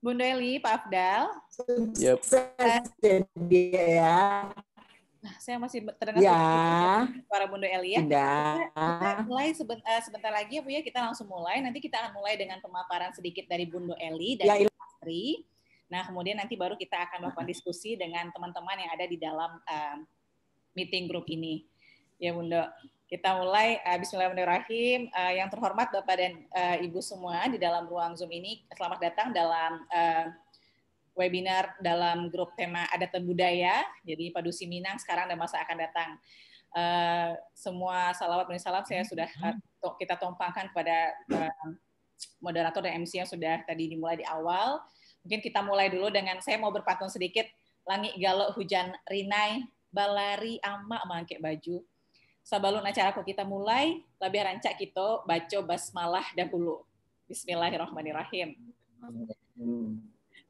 Bunda Eli, Pak Afdal. Yep. ya. Nah, saya masih terdengar ya. para Bunda Eli ya. Kita, mulai sebentar, eh, sebentar lagi ya Bu ya, kita langsung mulai. Nanti kita akan mulai dengan pemaparan sedikit dari Bunda Eli dan ya, Astri. Nah, kemudian nanti baru kita akan melakukan ah. diskusi dengan teman-teman yang ada di dalam uh, meeting group ini. Ya, Bunda. Kita mulai uh, Bismillahirrahmanirrahim. Uh, yang terhormat Bapak dan uh, Ibu semua di dalam ruang Zoom ini, selamat datang dalam uh, webinar dalam grup tema adat dan budaya. Jadi Padusi Minang sekarang dan masa akan datang. Uh, semua salawat dan salam saya sudah uh, kita tumpangkan kepada uh, moderator dan MC yang sudah tadi dimulai di awal. Mungkin kita mulai dulu dengan saya mau berpantun sedikit. Langit galau hujan rinai balari ama mangke baju Sebelum acara kita mulai, lebih rancak kita baca basmalah dahulu. Bismillahirrahmanirrahim. Oke,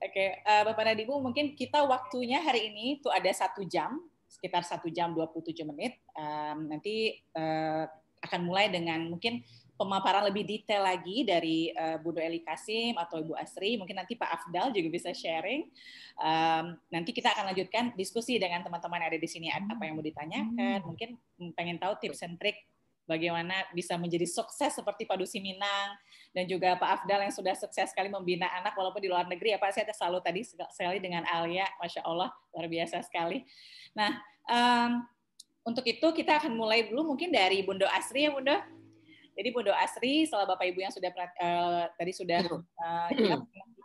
okay. uh, eh, Bapak dan Ibu, mungkin kita waktunya hari ini tuh ada satu jam, sekitar satu jam 27 menit. Um, nanti uh, akan mulai dengan mungkin pemaparan lebih detail lagi dari uh, eh, Bu Eli Kasim atau Ibu Asri. Mungkin nanti Pak Afdal juga bisa sharing. Um, nanti kita akan lanjutkan diskusi dengan teman-teman yang ada di sini apa yang mau ditanyakan. Mungkin pengen tahu tips and trick bagaimana bisa menjadi sukses seperti Pak Dusi Minang dan juga Pak Afdal yang sudah sukses sekali membina anak walaupun di luar negeri ya Pak saya selalu tadi sekali dengan Alia Masya Allah luar biasa sekali nah um, untuk itu kita akan mulai dulu mungkin dari Bundo Asri ya Bundo jadi Bunda Asri, setelah Bapak Ibu yang sudah uh, tadi sudah uh, di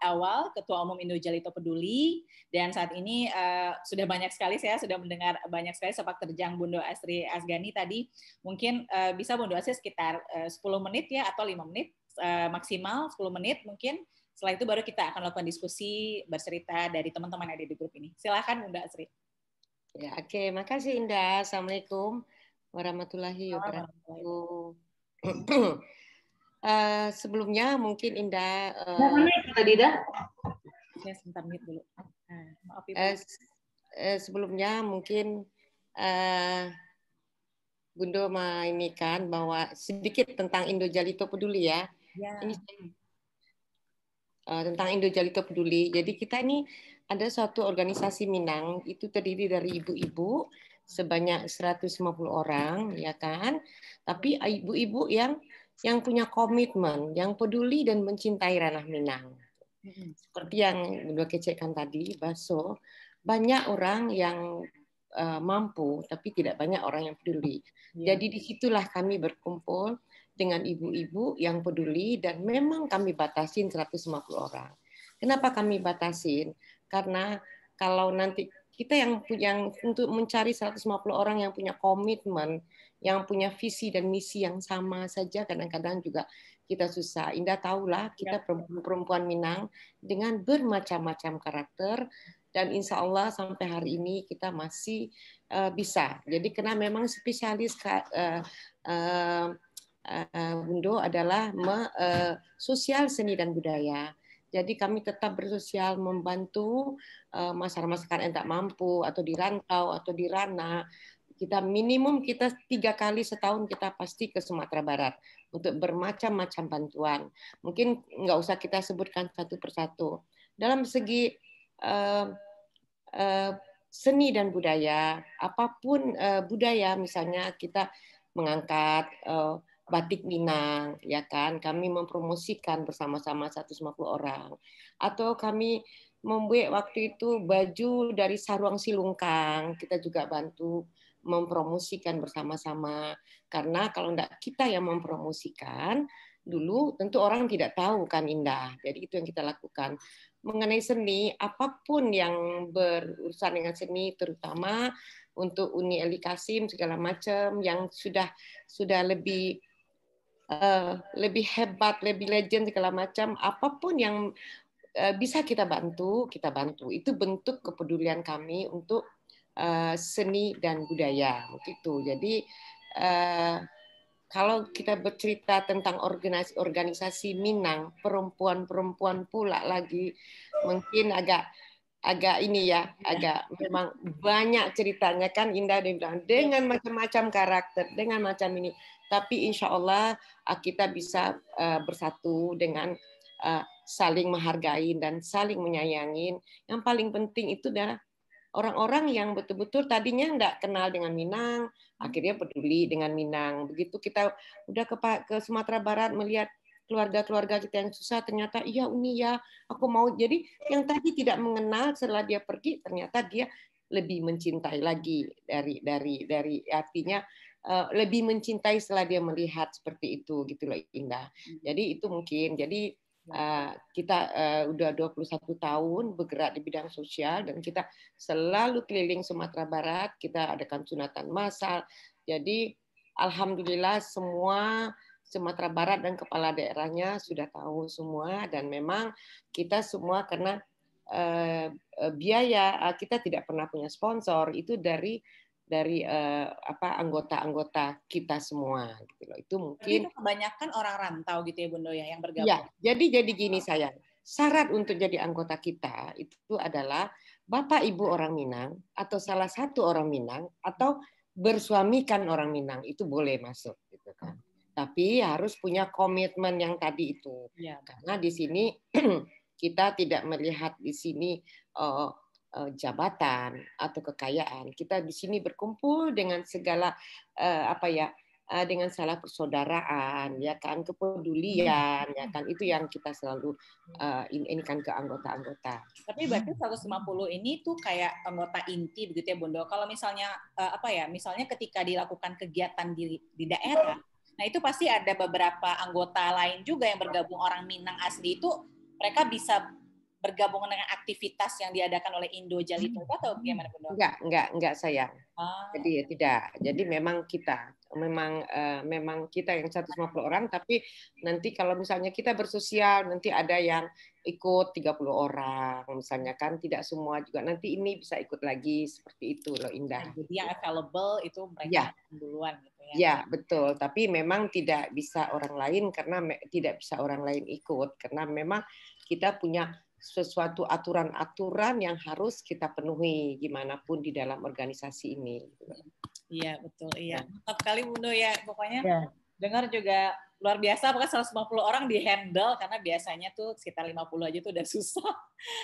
awal, Ketua Umum Indo Jalito Peduli, dan saat ini uh, sudah banyak sekali saya sudah mendengar banyak sekali sepak terjang Bunda Asri Asgani tadi. Mungkin uh, bisa Bunda Asri sekitar uh, 10 menit ya atau 5 menit uh, maksimal 10 menit mungkin. Setelah itu baru kita akan lakukan diskusi bercerita dari teman-teman yang ada di grup ini. Silakan Bunda Asri. Ya, oke, okay. makasih Indah. Assalamualaikum warahmatullahi wabarakatuh uh, sebelumnya mungkin Indah. Uh, Uh, uh, sebelumnya mungkin uh, eh, Bundo mainikan bahwa sedikit tentang Indo Jalito Peduli ya. ya. Ini uh, tentang Indo Jalito Peduli. Jadi kita ini ada suatu organisasi Minang itu terdiri dari ibu-ibu sebanyak 150 orang ya kan tapi ibu-ibu yang yang punya komitmen yang peduli dan mencintai ranah Minang seperti yang dua kecekan tadi Baso banyak orang yang uh, mampu tapi tidak banyak orang yang peduli iya. jadi disitulah kami berkumpul dengan ibu-ibu yang peduli dan memang kami batasin 150 orang. Kenapa kami batasin? Karena kalau nanti kita yang punya untuk mencari 150 orang yang punya komitmen, yang punya visi dan misi yang sama saja kadang-kadang juga kita susah. Indah tahulah kita ya. perempuan-perempuan Minang dengan bermacam-macam karakter dan insya Allah sampai hari ini kita masih uh, bisa. Jadi karena memang spesialis uh, eh, uh, eh, uh, Bundo adalah me, uh, sosial seni dan budaya jadi kami tetap bersosial membantu eh, masyarakat yang tak mampu atau di rantau atau di Rana. Kita minimum kita tiga kali setahun kita pasti ke Sumatera Barat untuk bermacam-macam bantuan. Mungkin nggak usah kita sebutkan satu persatu. Dalam segi uh, uh, seni dan budaya, apapun uh, budaya misalnya kita mengangkat uh, batik Minang, ya kan? Kami mempromosikan bersama-sama 150 orang. Atau kami membuat waktu itu baju dari sarung silungkang, kita juga bantu mempromosikan bersama-sama. Karena kalau tidak kita yang mempromosikan, dulu tentu orang tidak tahu kan indah. Jadi itu yang kita lakukan. Mengenai seni, apapun yang berurusan dengan seni, terutama untuk Uni Elikasim segala macam yang sudah sudah lebih Eh, lebih hebat, lebih legend segala macam, apapun yang eh, bisa kita bantu, kita bantu. Itu bentuk kepedulian kami untuk eh, seni dan budaya begitu. Jadi kalau kita bercerita tentang organisasi organisasi Minang, perempuan-perempuan pula lagi mungkin agak agak ini ya, agak memang banyak ceritanya kan Indah dia bilang dengan macam-macam karakter, dengan macam ini tapi insya Allah uh, kita bisa uh, bersatu dengan uh, saling menghargai dan saling menyayangi. Yang paling penting itu adalah orang-orang yang betul-betul tadinya tidak kenal dengan Minang, akhirnya peduli dengan Minang. Begitu kita udah ke, ke Sumatera Barat melihat keluarga-keluarga kita yang susah, ternyata iya Uni ya, aku mau. Jadi yang tadi tidak mengenal setelah dia pergi, ternyata dia lebih mencintai lagi dari dari dari artinya Eh, lebih mencintai setelah dia melihat seperti itu gitu loh Indah. Hmm. Jadi itu mungkin. Jadi uh, kita uh, udah 21 tahun bergerak di bidang sosial dan kita selalu keliling Sumatera Barat, kita adakan sunatan masal. Jadi alhamdulillah semua Sumatera Barat dan kepala daerahnya sudah tahu semua dan memang kita semua karena uh, biaya kita tidak pernah punya sponsor itu dari dari uh, apa anggota-anggota kita semua gitu loh. Itu mungkin itu kebanyakan orang rantau gitu ya Bunda ya yang ya, bergabung. Ya, jadi jadi gini saya Syarat untuk jadi anggota kita itu adalah Bapak Ibu orang Minang atau salah satu orang Minang atau bersuamikan orang Minang itu boleh masuk gitu kan. Tapi harus punya komitmen yang tadi itu. Ya. Karena di sini kita tidak melihat di sini uh, Eh, jabatan atau kekayaan. Kita di sini berkumpul dengan segala eh, apa ya eh, dengan salah persaudaraan ya kan kepedulian ya kan itu yang kita selalu uh, ini, kan ke anggota-anggota. Tapi berarti 150 ini tuh kayak anggota inti begitu ya Bondo. Kalau misalnya apa ya misalnya ketika dilakukan kegiatan di di daerah Nah itu pasti ada beberapa anggota lain juga yang bergabung orang Minang asli itu mereka bisa bergabung dengan aktivitas yang diadakan oleh Indo Jalito hmm. atau bagaimana Bunda? Enggak, enggak, enggak saya. Ah. Jadi ya, tidak. Jadi memang kita memang uh, memang kita yang 150 orang tapi nanti kalau misalnya kita bersosial nanti ada yang ikut 30 orang misalnya kan tidak semua juga nanti ini bisa ikut lagi seperti itu loh Indah. Nah, jadi yang available itu mereka ya. duluan gitu ya. Ya, betul. Tapi memang tidak bisa orang lain karena tidak bisa orang lain ikut karena memang kita punya sesuatu aturan-aturan yang harus kita penuhi gimana pun di dalam organisasi ini. Iya betul, iya. Ya. Mantap kali Bundo ya, pokoknya ya. dengar juga luar biasa pokoknya 150 orang di handle karena biasanya tuh sekitar 50 aja tuh udah susah.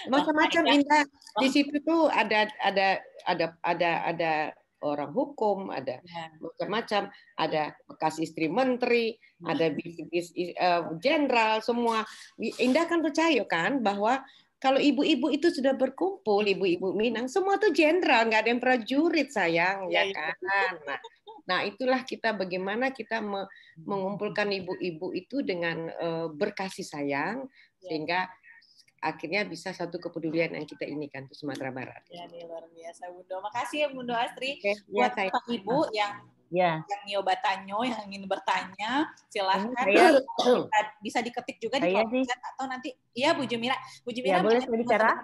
Macam-macam ya. Indah. Di situ tuh ada ada ada ada ada orang hukum, ada ya. macam-macam, ada bekas istri menteri, hmm. ada bisnis eh, jenderal, uh, semua. Indah kan percaya kan bahwa kalau ibu-ibu itu sudah berkumpul, ibu-ibu Minang, semua tuh jenderal, nggak ada yang prajurit sayang, ya, ya kan? Nah, nah itulah kita bagaimana kita mengumpulkan ibu-ibu itu dengan eh, berkasih sayang, ya. sehingga akhirnya bisa satu kepedulian yang kita inikan untuk Sumatera Barat. Ya, nih, luar biasa Bundo. Makasih ya Bundo Astri okay, iya, buat ya, Pak Ibu yang Ya. Yang nyoba tanyo, yang ingin bertanya, silahkan. Iya, saya, bisa, bisa diketik juga di kolom chat atau nanti, iya Bu Jumira. Bu iya, Jumira, ya, boleh bicara.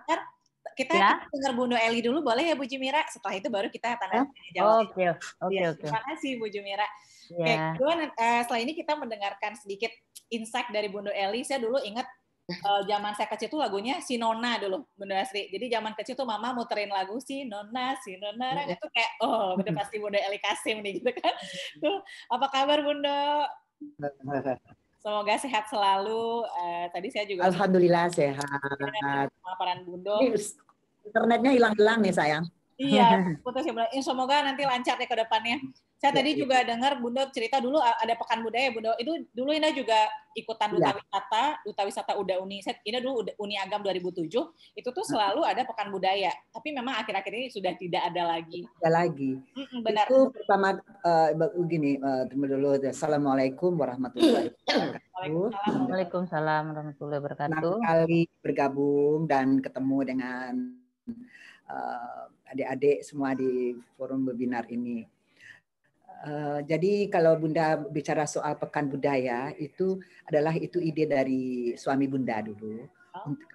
kita ya. dengar Bundo Eli dulu boleh ya Bu Jumira. Setelah itu baru kita tanya jawab. Oh, oke, oke, oke. Terima kasih Bu Jumira. Yeah. Oke, okay, uh, eh, setelah ini kita mendengarkan sedikit insight dari Bundo Eli. Saya dulu ingat uh, zaman saya kecil tuh lagunya si Nona dulu, Bunda Asri. Jadi zaman kecil tuh mama muterin lagu si Nona, si Nona. Kan? Iya. Itu kayak, oh udah pasti Bunda Eli Kasim nih gitu kan. Tuh, apa kabar Bunda? Semoga sehat selalu. Uh, tadi saya juga Alhamdulillah sehat. Paparan Bunda. Internetnya hilang-hilang nih sayang. Iya, putus ya. Semoga nanti lancar deh ya ke depannya. Saya ya, tadi ya. juga dengar Bunda cerita dulu ada Pekan Budaya Bunda. Itu dulu Ina juga ikutan iya. duta ya. wisata, duta wisata Uda Uni. Ina dulu Uni Agam 2007, itu tuh selalu ada Pekan Budaya. Tapi memang akhir-akhir ini sudah tidak ada lagi. Tidak lagi. Mm-mm, benar. Itu pertama eh, begini, uh, eh, terima dulu. Assalamualaikum warahmatullahi wabarakatuh. Waalaikumsalam warahmatullahi wabarakatuh. kali bergabung dan ketemu dengan uh, adik-adik semua di forum webinar ini. Eh, jadi kalau Bunda bicara soal pekan budaya itu adalah itu ide dari suami Bunda dulu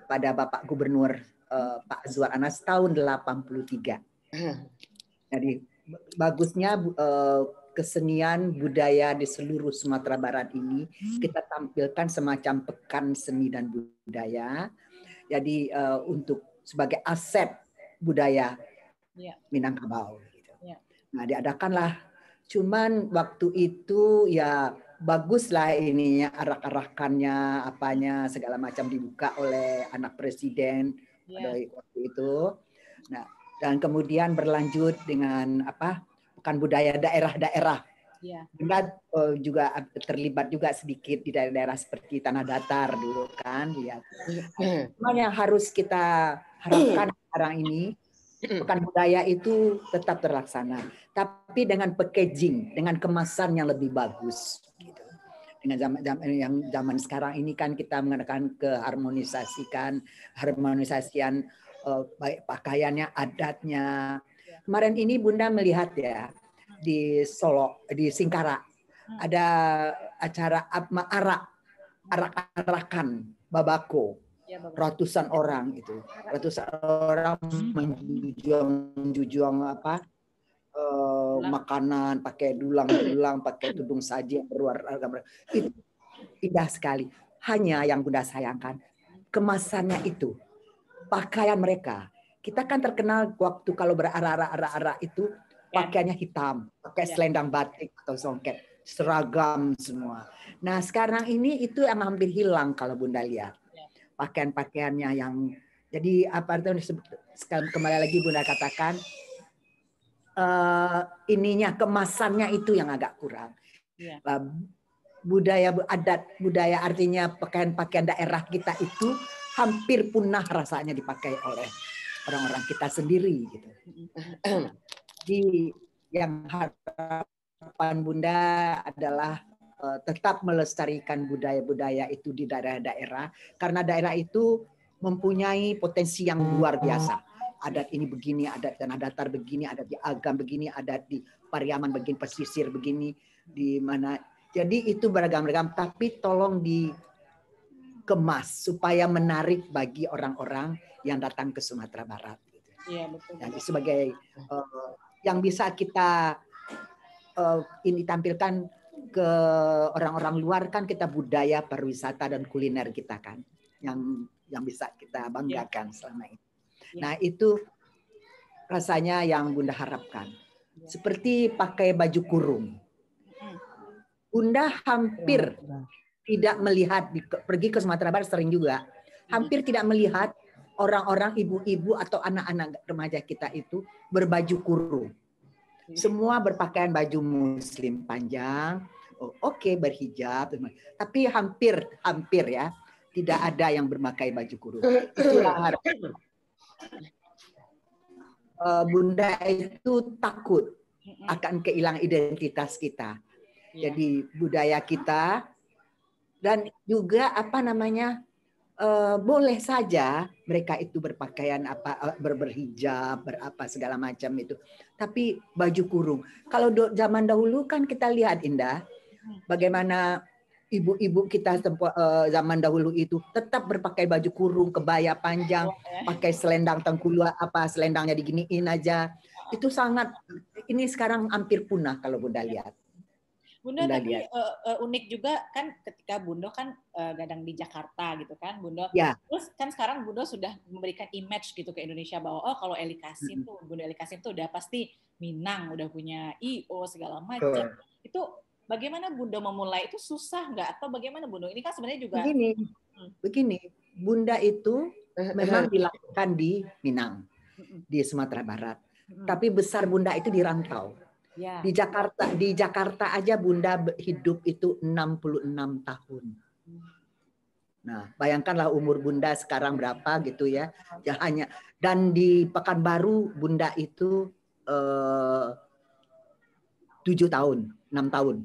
kepada Bapak Gubernur uh, Pak Zuar Anas tahun 83. Jadi bagusnya uh, kesenian budaya di seluruh Sumatera Barat ini kita tampilkan semacam pekan seni dan budaya. Jadi uh, untuk sebagai aset budaya ya. Minangkabau. Gitu. Ya. Nah diadakanlah Cuman waktu itu ya bagus lah ininya arak-arakannya apanya segala macam dibuka oleh anak presiden yeah. waktu itu. Nah, dan kemudian berlanjut dengan apa? Bukan budaya daerah-daerah. Ya. juga terlibat juga sedikit di daerah-daerah seperti tanah datar dulu kan lihat. Iya. Cuman yang harus kita harapkan sekarang ini Pekan budaya itu tetap terlaksana, tapi dengan packaging, dengan kemasan yang lebih bagus. Gitu. Dengan zaman, zaman yang zaman sekarang ini kan kita mengenakan keharmonisasikan, harmonisasian eh, baik pakaiannya, adatnya. Ya. Kemarin ini Bunda melihat ya di Solo, di Singkara hmm. ada acara arak-arakan babako Iya, ratusan orang itu ratusan orang menjual hmm. menjual apa uh, makanan pakai dulang-dulang pakai tudung saji yang berwarna itu indah sekali hanya yang bunda sayangkan kemasannya itu pakaian mereka kita kan terkenal waktu kalau berarah-arah itu ya. pakaiannya hitam, pakai ya. selendang batik atau songket, seragam semua. Nah sekarang ini itu yang hampir hilang kalau Bunda lihat pakaian-pakaiannya yang jadi apa apartemen kembali lagi Bunda katakan uh, ininya kemasannya itu yang agak kurang. Yeah. Iya. Uh, budaya adat budaya artinya pakaian-pakaian daerah kita itu hampir punah rasanya dipakai oleh orang-orang kita sendiri gitu. di yang harapan Bunda adalah Eh, tetap melestarikan budaya-budaya itu di daerah-daerah karena daerah itu mempunyai potensi yang luar biasa. Adat ini begini, adat tanah datar begini, adat di agam begini, adat di Pariaman begini, pesisir begini, di mana. Jadi itu beragam-ragam, tapi tolong dikemas supaya menarik bagi orang-orang yang datang ke Sumatera Barat. Iya betul. sebagai uh, yang bisa kita uh, ini tampilkan ke orang-orang luar kan kita budaya pariwisata dan kuliner kita kan yang yang bisa kita ya. banggakan yeah. selama ini. Yeah. Nah itu rasanya yang bunda harapkan. Yeah. Seperti pakai baju kurung. Bunda hampir tidak melihat pergi ke Sumatera Barat sering juga hampir hmm. tidak melihat orang-orang ibu-ibu atau anak-anak remaja kita itu berbaju kurung Iya. Semua berpakaian baju muslim panjang, oh, oke okay, berhijab, tapi hampir hampir ya tidak ada yang bermakai baju kurung. Itulah harapan. E, bunda itu takut akan kehilangan identitas kita. Iya. Jadi budaya kita dan juga apa namanya uh, boleh saja mereka itu berpakaian apa eh, ber berhijab berapa segala macam itu tapi baju kurung kalau do, zaman dahulu kan kita lihat Indah bagaimana ibu-ibu kita tempo, uh, eh, zaman dahulu itu tetap berpakai baju kurung kebaya panjang pakai selendang tengkulu apa selendangnya diginiin aja itu sangat ini sekarang hampir punah kalau bunda lihat Bunda tadi uh, eh, eh, unik juga kan ketika Bunda kan uh, gadang di Jakarta gitu kan Bunda, Ya. Terus kan sekarang Bunda sudah memberikan image gitu ke Indonesia bahwa oh kalau Elikasin Kasim hmm. tuh Bunda Elikasin Kasim tuh udah pasti Minang, udah punya IO segala macam. Sure. Itu bagaimana Bunda memulai itu susah nggak atau bagaimana Bunda? Ini kan sebenarnya juga begini. Hmm. Begini, Bunda itu memang dilakukan di Minang, di Sumatera Barat. Hmm. Tapi besar Bunda itu di rantau Ya. Di Jakarta di Jakarta aja Bunda hidup itu 66 tahun. Nah, bayangkanlah umur Bunda sekarang berapa gitu ya. ya hanya dan di Pekanbaru Bunda itu eh, tujuh tahun, enam tahun.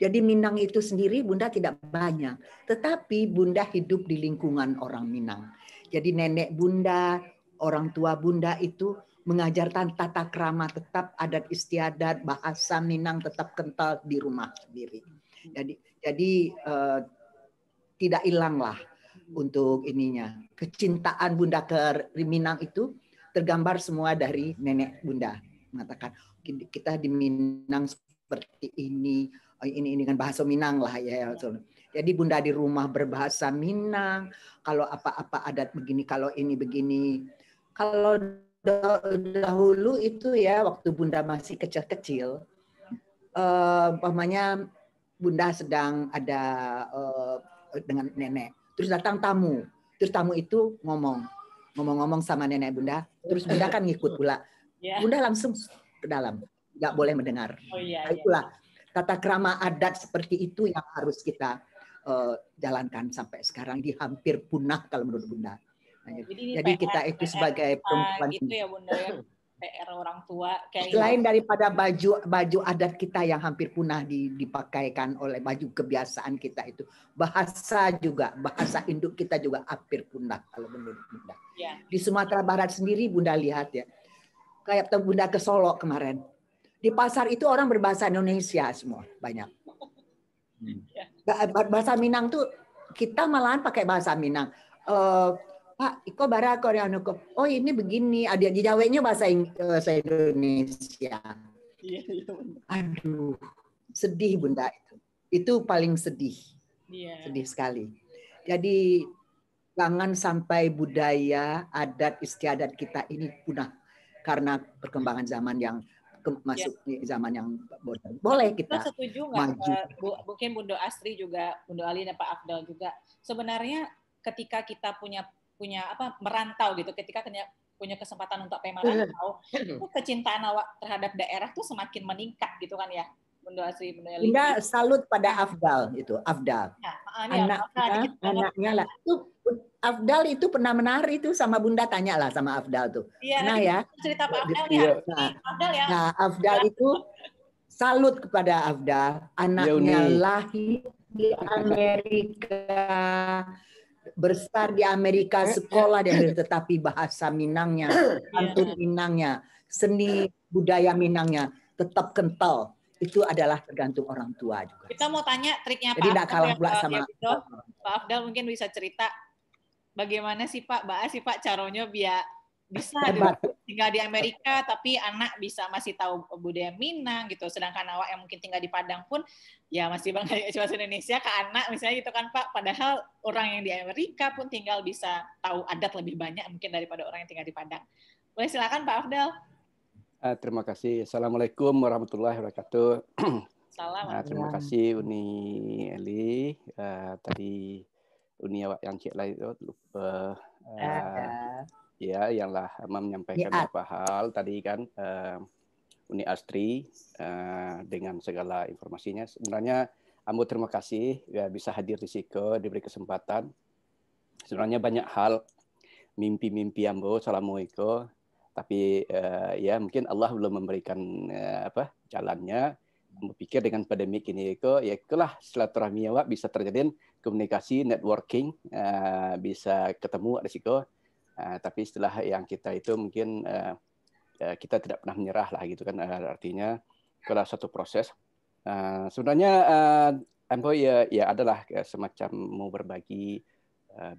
Jadi Minang itu sendiri Bunda tidak banyak, tetapi Bunda hidup di lingkungan orang Minang. Jadi nenek Bunda, orang tua Bunda itu mengajarkan tata krama tetap adat istiadat bahasa Minang tetap kental di rumah sendiri. Jadi jadi eh, tidak hilanglah untuk ininya. Kecintaan Bunda ke Minang itu tergambar semua dari nenek Bunda mengatakan kita di Minang seperti ini eh, ini ini kan bahasa Minang lah ya. Jadi Bunda di rumah berbahasa Minang, kalau apa-apa adat begini, kalau ini begini. Kalau dahulu itu ya waktu Bunda masih kecil-kecil, eh, umpamanya -kecil, Bunda sedang ada uh, dengan nenek, terus datang tamu, terus tamu itu ngomong, ngomong-ngomong sama nenek Bunda, terus Bunda kan ngikut pula, ya. Bunda langsung ke dalam, nggak boleh mendengar. Oh, iya, nah, iya. Itulah tata kerama adat seperti itu yang harus kita uh, jalankan sampai sekarang di hampir punah kalau menurut Bunda. Jadi, Jadi kita itu PR, sebagai perempuan gitu ya Bunda ya. PR orang tua kayak gitu. selain daripada baju baju adat kita yang hampir punah dipakaikan oleh baju kebiasaan kita itu bahasa juga bahasa induk kita juga hampir punah kalau menurut bunda ya. di Sumatera Barat sendiri bunda lihat ya kayak bunda ke Solo kemarin di pasar itu orang berbahasa Indonesia semua banyak hmm. bahasa Minang tuh kita malahan pakai bahasa Minang uh, Pak Iko bara korea nuko. oh ini begini ada di Jawanya bahasa bahasa Indonesia iya, iya, aduh sedih bunda itu itu paling sedih iya. sedih sekali jadi jangan sampai budaya adat istiadat kita ini punah karena perkembangan zaman yang masuk ya. zaman yang modern. Boleh kita Lo setuju maju. Eh, Bu, mungkin Bunda Astri juga, Bunda Alina, Pak Abdal juga. Sebenarnya ketika kita punya punya apa merantau gitu ketika punya kesempatan untuk pemerintah itu kecintaan awak terhadap daerah tuh semakin meningkat gitu kan ya Bunda Bunda salut pada Afdal itu Afdal nah, ya, anak anaknya anaknya lah itu Afdal itu pernah menari itu sama Bunda tanya lah sama Afdal tuh iya, nah ya cerita Pak Afdal ya iya, iya, iya. Afdal ya nah Afdal itu salut kepada Afdal anaknya lahir di Amerika besar di Amerika eh, eh. sekolah dan tetapi bahasa Minangnya, santun Minangnya, seni budaya Minangnya tetap kental. Itu adalah tergantung orang tua juga. Kita mau tanya triknya Jadi Pak. Jadi tidak kalah pula sama. Ya, Pak Afdal mungkin bisa cerita bagaimana sih Pak, Baas sih Pak caranya biar bisa gitu. tinggal di Amerika tapi anak bisa masih tahu budaya Minang gitu sedangkan awak yang mungkin tinggal di Padang pun ya masih banget bahasa Indonesia ke anak misalnya gitu kan Pak padahal orang yang di Amerika pun tinggal bisa tahu adat lebih banyak mungkin daripada orang yang tinggal di Padang boleh silakan Pak Afdal uh, terima kasih Assalamualaikum warahmatullahi wabarakatuh Salam. Uh, terima ya. kasih Uni Eli uh, tadi Uni awak yang cek lain itu uh, uh, uh, ya yang lah eh, menyampaikan ya. beberapa hal tadi kan uh, Uni Astri uh, dengan segala informasinya. Sebenarnya Ambo terima kasih ya, bisa hadir di Siko diberi kesempatan. Sebenarnya banyak hal mimpi-mimpi Ambo Assalamualaikum. tapi uh, ya mungkin Allah belum memberikan uh, apa jalannya berpikir dengan pandemik ini Eko ya itulah silaturahmi ya, bisa terjadi komunikasi networking uh, bisa ketemu risiko Eh, tapi setelah yang kita itu mungkin eh, eh, kita tidak pernah menyerah lah gitu kan artinya kalau satu proses sebenarnya uh, ya, ya adalah semacam mau berbagi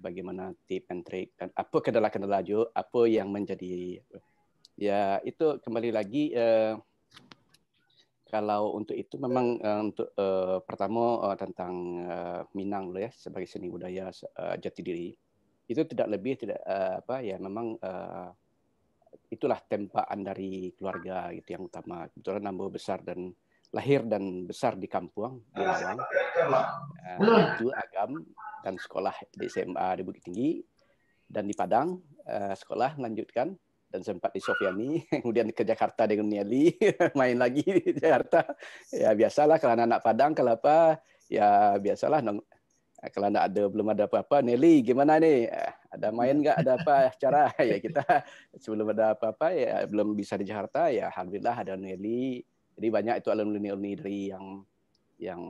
bagaimana tip and trick dan apa kendala-kendala Jo apa yang menjadi ya itu kembali lagi kalau untuk itu memang untuk pertama tentang Minang loh ya sebagai seni budaya jati diri itu tidak lebih tidak uh, apa ya memang uh, itulah tempaan dari keluarga gitu yang utama kebetulan nambah besar dan lahir dan besar di kampung di iya, Malang uh, itu agam dan sekolah di SMA di Bukit Tinggi dan di Padang uh, sekolah lanjutkan dan sempat di Sofiani, kemudian ke Jakarta dengan Niali, main lagi di Jakarta. Ya biasalah kalau anak, -anak Padang kalau apa ya biasalah Eh, kalau anda ada belum ada apa-apa, Nelly gimana nih? Eh, ada main nggak? Ada apa cara? ya kita sebelum ada apa-apa ya belum bisa di Jakarta ya alhamdulillah ada Nelly. Jadi banyak itu alumni-alumni dari yang yang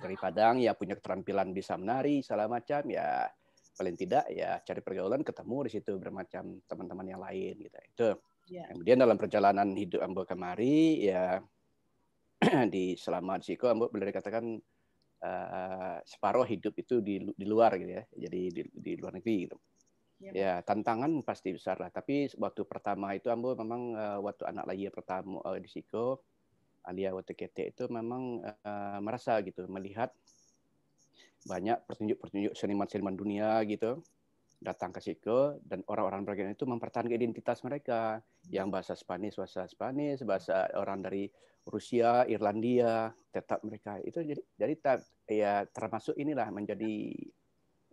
dari Padang ya punya keterampilan bisa menari segala macam ya paling tidak ya cari pergaulan ketemu di situ bermacam teman-teman yang lain gitu itu yeah. kemudian dalam perjalanan hidup Ambo kemari ya di selama di Siko Ambo boleh dikatakan Eh, separuh hidup itu di, di luar gitu ya jadi di, di luar negeri gitu iya, ya. ya tantangan pasti besar lah tapi waktu pertama itu ambo memang uh, waktu anak lahir pertama uh, di Siko Alia waktu KT itu memang uh, merasa gitu melihat banyak pertunjuk-pertunjuk seniman-seniman dunia gitu datang ke Siko dan orang-orang bagian itu mempertahankan identitas mereka hmm. yang bahasa Spanish, bahasa Spanish, bahasa orang dari Rusia, Irlandia, tetap mereka itu jadi jadi ya termasuk inilah menjadi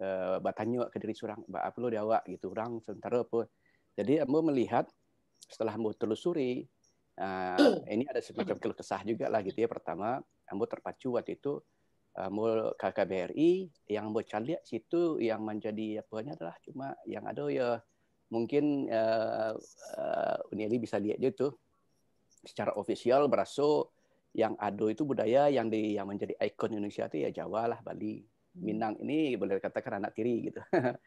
uh, eh, batanya ke diri surang apa perlu diawak gitu orang sementara apa jadi ambo melihat setelah ambo telusuri uh, ini ada semacam keluh kesah juga lah gitu ya pertama ambo terpacu waktu itu ambo KKBRI yang ambo cari situ yang menjadi apanya adalah cuma yang ada ya mungkin uh, eh, uh, Unili bisa lihat dia secara ofisial berasal yang ado itu budaya yang di yang menjadi ikon Indonesia itu ya Jawa lah Bali hmm. Minang ini boleh dikatakan anak tiri gitu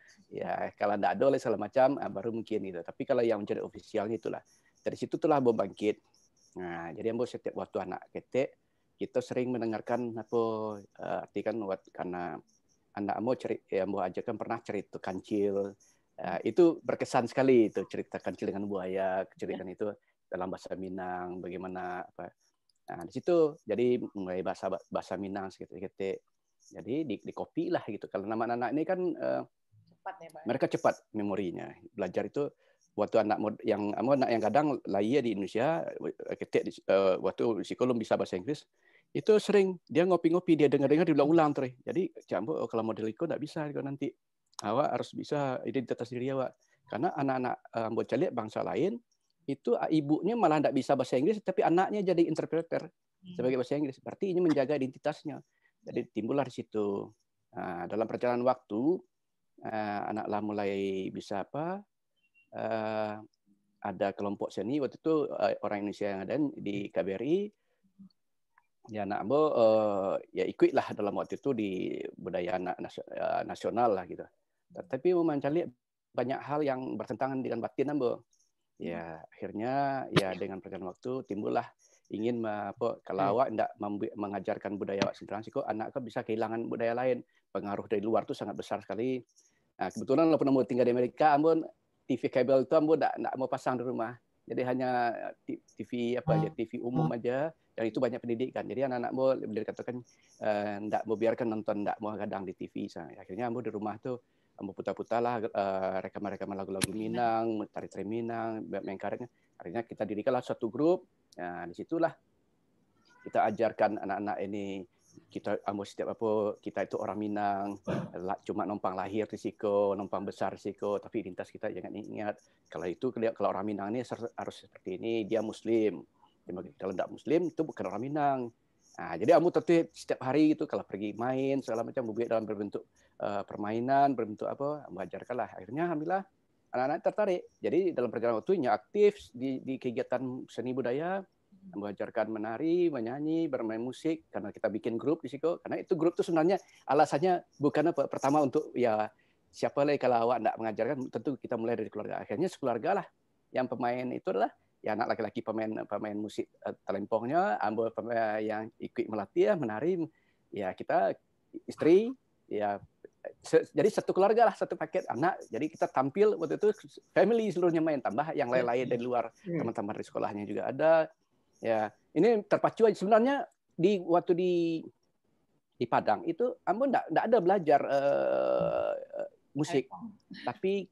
ya kalau tidak ado oleh segala macam eh, baru mungkin gitu tapi kalau yang menjadi ofisialnya itulah dari situ telah bom bangkit nah jadi ambo setiap waktu anak ketek kita sering mendengarkan apa eh, arti kan karena anak ambo cerit ya, eh, ambo ajarkan pernah cerita kancil itu berkesan sekali itu cerita kancil dengan buaya, ceritakan ya. itu dalam bahasa Minang, bagaimana apa Nah, di situ jadi mulai bahasa bahasa Minang sedikit-sedikit. Jadi di, di kopi lah gitu. Kalau nama anak ini kan uh, cepat ya, mereka cepat memorinya. Belajar itu waktu anak yang anak yang kadang lahir di Indonesia eh, ketik uh, waktu psikolog bisa bahasa Inggris itu sering dia ngopi-ngopi dia dengar-dengar diulang-ulang terus. Jadi jambu oh, kalau model itu tidak bisa kalau nanti awak harus bisa identitas diri awak karena anak-anak um, caleg bangsa lain itu ah, ibunya malah tidak bisa bahasa Inggris, tapi anaknya jadi interpreter hmm. sebagai bahasa Inggris. Berarti ini menjaga identitasnya. Jadi ya. timbullah di situ. Nah, dalam perjalanan waktu, eh, anaklah mulai bisa apa? Eh, ada kelompok seni waktu itu eh, orang Indonesia yang ada di KBRI. Ya, anak ambo ya ikutlah dalam waktu itu di budaya anak nasional lah gitu. Hmm. Tapi memancar banyak hal yang bertentangan dengan batin ambo ya hmm. akhirnya ya dengan perjalanan waktu timbullah ingin apa, kalau hmm. awak tidak mengajarkan budaya awak sendiri sih kok anak kok bisa kehilangan budaya lain pengaruh dari luar itu sangat besar sekali nah, kebetulan lo pernah mau tinggal di Amerika ambon TV kabel itu ambon tidak mau pasang di rumah jadi hanya eh, TV apa hmm. aja TV umum aja dan itu banyak pendidikan jadi anak-anak mau dikatakan tidak eh, mau biarkan nonton tidak mau kadang di TV akhirnya ambon di rumah tuh memutar-putar lah uh, rekaman-rekaman lagu-lagu iya. Minang, tari-tari Minang, main karetnya. Akhirnya kita dirikanlah satu grup. Nah, di situlah kita ajarkan anak-anak ini kita ambo setiap apa kita itu orang Minang cuma numpang lahir risiko numpang besar risiko tapi lintas kita jangan ingat kalau itu kalau orang Minang ini harus seperti ini dia Muslim kalau tidak Muslim itu bukan orang Minang Nah, jadi kamu tertib setiap hari itu kalau pergi main segala macam membuat dalam berbentuk uh, permainan, berbentuk apa, mengajarkanlah Akhirnya alhamdulillah anak-anak tertarik. Jadi dalam perjalanan waktunya aktif di, di kegiatan seni budaya, mengajarkan menari, menyanyi, bermain musik karena kita bikin grup di situ. Karena itu grup itu sebenarnya alasannya bukan apa pertama untuk ya siapa lagi kalau awak tidak mengajarkan tentu kita mulai dari keluarga. Akhirnya sekeluarga lah yang pemain itu adalah ya anak laki-laki pemain pemain musik uh, eh, telempongnya, ambo pemain yang ikut melatih menari, ya kita istri, ya se, jadi satu keluarga lah satu paket anak. Jadi kita tampil waktu itu family seluruhnya main tambah yang lain-lain dari luar hmm. Hmm. teman-teman di sekolahnya juga ada. Ya ini terpacu aja sebenarnya di waktu di di Padang itu ambo enggak ada belajar uh, musik, tapi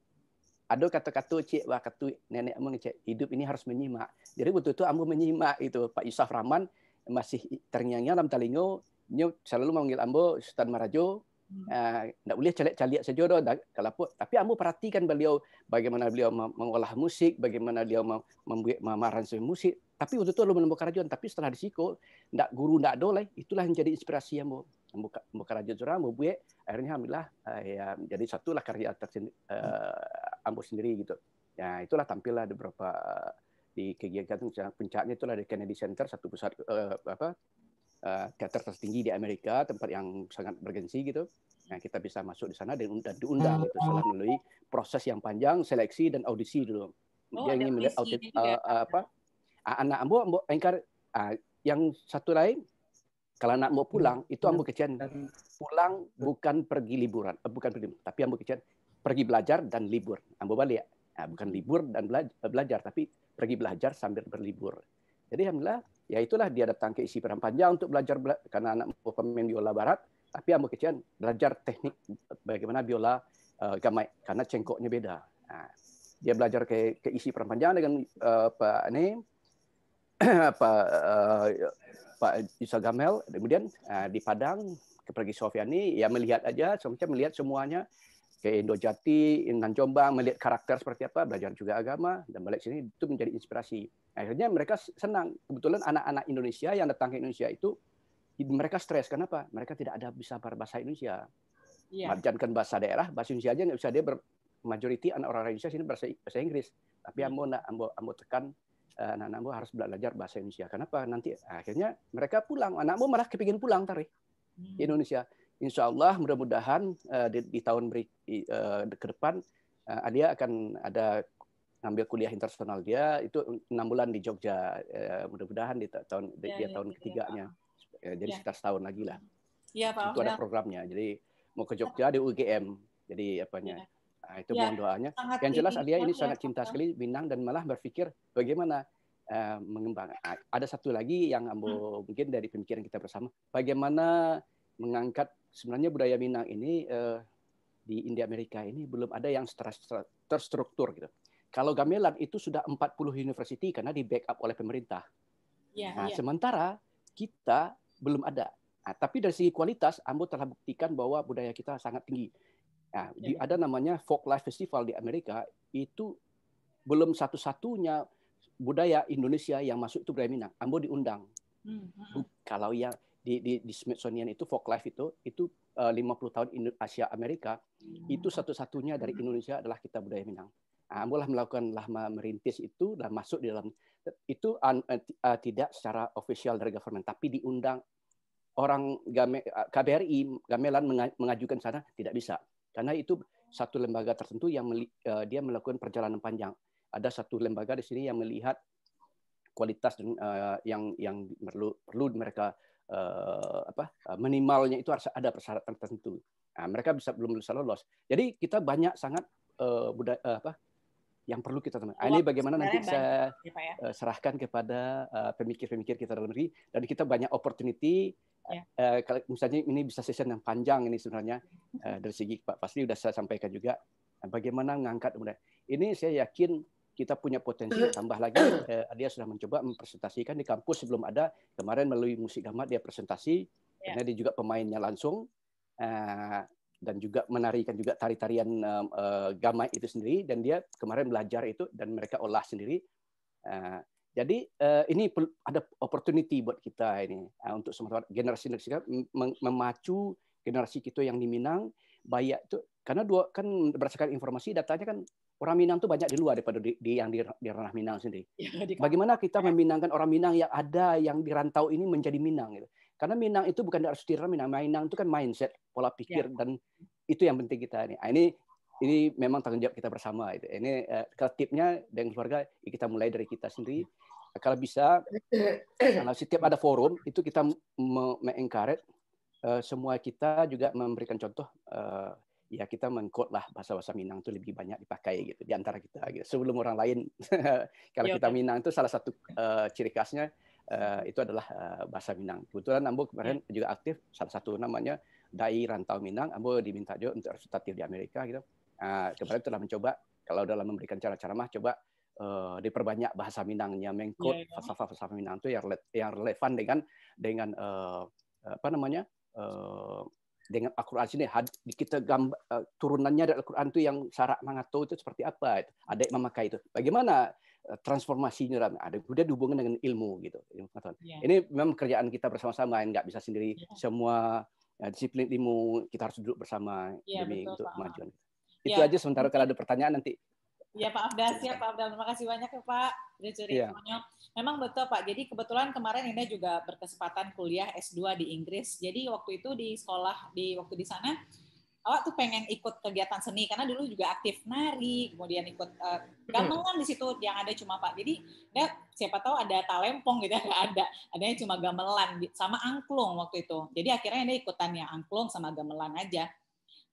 ada kata-kata cik wah kata nenek amung cik hidup ini harus menyimak. Jadi betul-betul amung menyimak itu Pak Yusuf Rahman masih ternyanyi dalam telinga nyo selalu manggil ambo Sultan Marajo tidak hmm. uh, boleh calik-calik saja doh kalau tapi ambo perhatikan beliau bagaimana beliau mengolah musik bagaimana beliau membuat memaransi musik tapi waktu itu lo menemukan kerajuan tapi setelah disiko ndak guru ndak doleh itulah yang jadi inspirasi ambo ambo, ambo kerajuan surah ambo buat akhirnya alhamdulillah uh, ya, jadi satulah karya tersendiri uh, ambo sendiri gitu. ya itulah tampillah ada beberapa eh, di kegiatan puncaknya itulah di Kennedy Center satu pusat uh, eh, apa uh, tertinggi di Amerika tempat yang sangat bergensi gitu nah kita bisa masuk di sana dan, diundang, diundang oh. itu setelah melalui proses yang panjang seleksi dan audisi dulu oh, dia ingin melihat audit uh, uh, apa ah, anak ambo ambo engkar uh, yang satu lain kalau anak mau pulang hmm. itu ambo kecian pulang bukan pergi liburan bukan pergi tapi ambo kecian pergi belajar dan libur. Ambo balik. Ya. Nah, bukan libur dan eh, belajar, tapi pergi belajar sambil berlibur. Jadi alhamdulillah, ya itulah dia datang ke isi perang panjang untuk belajar karena anak pemain biola barat, tapi ambo kecil belajar teknik bagaimana biola uh, gamai karena cengkoknya beda. Nah, dia belajar ke, ke isi perang panjang dengan uh, Pak ini Pak uh, Pak Yusa Gamel, kemudian uh, di Padang ke pergi Sofiani ya melihat aja, semacam melihat semuanya ke Indo Jati, Intan Jombang, melihat karakter seperti apa, belajar juga agama, dan balik sini itu menjadi inspirasi. Akhirnya mereka senang. Kebetulan anak-anak Indonesia yang datang ke Indonesia itu, mereka stres. Kenapa? Mereka tidak ada bisa berbahasa Indonesia. Yeah. Marjankan bahasa daerah, bahasa Indonesia aja nggak bisa. Dia ber, anak orang Indonesia sini bahasa, Inggris. Tapi yeah. ambo, ambo, ambo tekan eh, anak-anak harus belajar bahasa Indonesia. Kenapa? Nanti akhirnya mereka pulang. anakmu malah kepingin pulang tarik hmm. Indonesia insya Allah mudah-mudahan uh, di, di tahun beri, uh, ke depan uh, eh, dia akan ada ngambil kuliah internasional dia itu enam bulan di Jogja uh, mudah-mudahan di tahun ya, dia ya, tahun gitu ya, ketiganya ya, jadi ya. sekitar setahun lagi lah ya, Pak, itu ya. ada programnya jadi mau ke Jogja di UGM jadi apa ya. Nah, itu ya, mohon doanya. Yang jelas Alia ini sangat cinta sekali Minang dan malah berpikir bagaimana uh, mengembangkan. Ah, ada satu lagi yang ambo hmm. mungkin dari pemikiran kita bersama, bagaimana mengangkat sebenarnya budaya Minang ini eh, di India Amerika ini belum ada yang terstruktur gitu. Kalau gamelan itu sudah 40 university karena di backup oleh pemerintah. Ya, nah, ya. sementara kita belum ada. Nah, tapi dari segi kualitas Ambo telah buktikan bahwa budaya kita sangat tinggi. Nah, ya. di, iya. ada namanya folk life Festival di Amerika itu belum satu-satunya budaya Indonesia yang masuk itu budaya Minang. Ambo diundang. Hmm, hmm. Kalau yang di, di, di Smithsonian itu folk life itu itu eh, uh, 50 tahun Asia Amerika itu hmm. satu-satunya dari Indonesia adalah kita budaya Minang. Nah, melakukan lama merintis itu dan masuk di dalam itu un, uh, eh, eh, tidak secara official dari government tapi diundang orang game, KBRI Gamelan mengajukan sana tidak bisa karena itu satu lembaga tertentu yang meli, uh, dia melakukan perjalanan panjang. Ada satu lembaga di sini yang melihat kualitas dan uh, yang yang perlu perlu mereka eh, apa eh, minimalnya itu harus ada persyaratan tertentu. Nah, mereka bisa belum bisa lolos. Jadi kita banyak sangat eh, budaya eh, apa yang perlu kita teman. Ini bagaimana nanti saya ya, ya. Eh, serahkan kepada eh, pemikir-pemikir kita dalam negeri dan kita banyak opportunity Ya. Uh, misalnya ini bisa session yang panjang ini sebenarnya uh, dari segi Pak Fasli sudah saya sampaikan juga bagaimana mengangkat budaya. Ini saya yakin kita punya potensi eh. tambah lagi eh, dia sudah mencoba mempresentasikan di kampus sebelum ada kemarin melalui musik gamat dia presentasi yeah. karena dia juga pemainnya langsung eh, dan juga menarikan juga tari-tarian eh, gamat itu sendiri dan dia kemarin belajar itu dan mereka olah sendiri eh, jadi eh, ini ada opportunity buat kita ini eh, untuk semua generasi generasi kita mem memacu generasi kita yang di Minang banyak itu karena dua kan berdasarkan informasi datanya kan orang Minang itu banyak di luar daripada di, di yang di, di ranah Minang sendiri. Ya, Bagaimana kita iya. meminangkan orang Minang yang ada yang di rantau ini menjadi Minang gitu. Karena Minang itu bukan dari setiran Minang. Minang itu kan mindset, pola ya. pikir ya. dan itu yang penting kita ini. Ah, ini ini memang tanggung jawab kita bersama itu. Ini eh, kalau tipnya dengan keluarga ya kita mulai dari kita sendiri. Kalau bisa kalau setiap ada forum itu kita mengencourage eh, semua kita juga memberikan contoh eh, ya kita mengkod lah bahasa-bahasa Minang itu lebih banyak dipakai gitu di antara kita gitu. Sebelum orang lain kalau iya, kita Minang itu salah satu uh, ciri khasnya uh, itu adalah uh, bahasa Minang. Kebetulan Ambo kemarin ya. juga aktif salah satu namanya dai rantau Minang, Ambo diminta juga untuk resultatif di Amerika gitu. Uh, kemarin telah mencoba kalau dalam memberikan cara-cara mah coba uh, diperbanyak bahasa Minangnya, mengkod ya, ya. falsafah-falsafah Minang itu yang yang relevan dengan dengan uh, apa namanya? Uh, dengan Al-Quran sini kita gambar, uh, eh, turunannya dari Al-Quran itu yang syarat mangato itu seperti apa itu ada yang memakai itu bagaimana eh, transformasinya dalam ada udah dihubungkan dengan ilmu gitu yeah. Ya. ini memang kerjaan kita bersama-sama yang nggak bisa sendiri yeah. semua uh, disiplin ilmu kita harus duduk bersama yeah, demi betul, untuk kemajuan itu ya. aja sementara kalau ada pertanyaan nanti Ya Pak Abdal, siap Pak Abdal. Terima kasih banyak ya Pak Ya. Memang betul Pak. Jadi kebetulan kemarin Indah juga berkesempatan kuliah S2 di Inggris. Jadi waktu itu di sekolah di waktu di sana awak tuh pengen ikut kegiatan seni karena dulu juga aktif nari, kemudian ikut uh, gamelan di situ yang ada cuma Pak. Jadi ya, siapa tahu ada talempong gitu nggak ada, adanya cuma gamelan sama angklung waktu itu. Jadi akhirnya ada ikutannya angklung sama gamelan aja.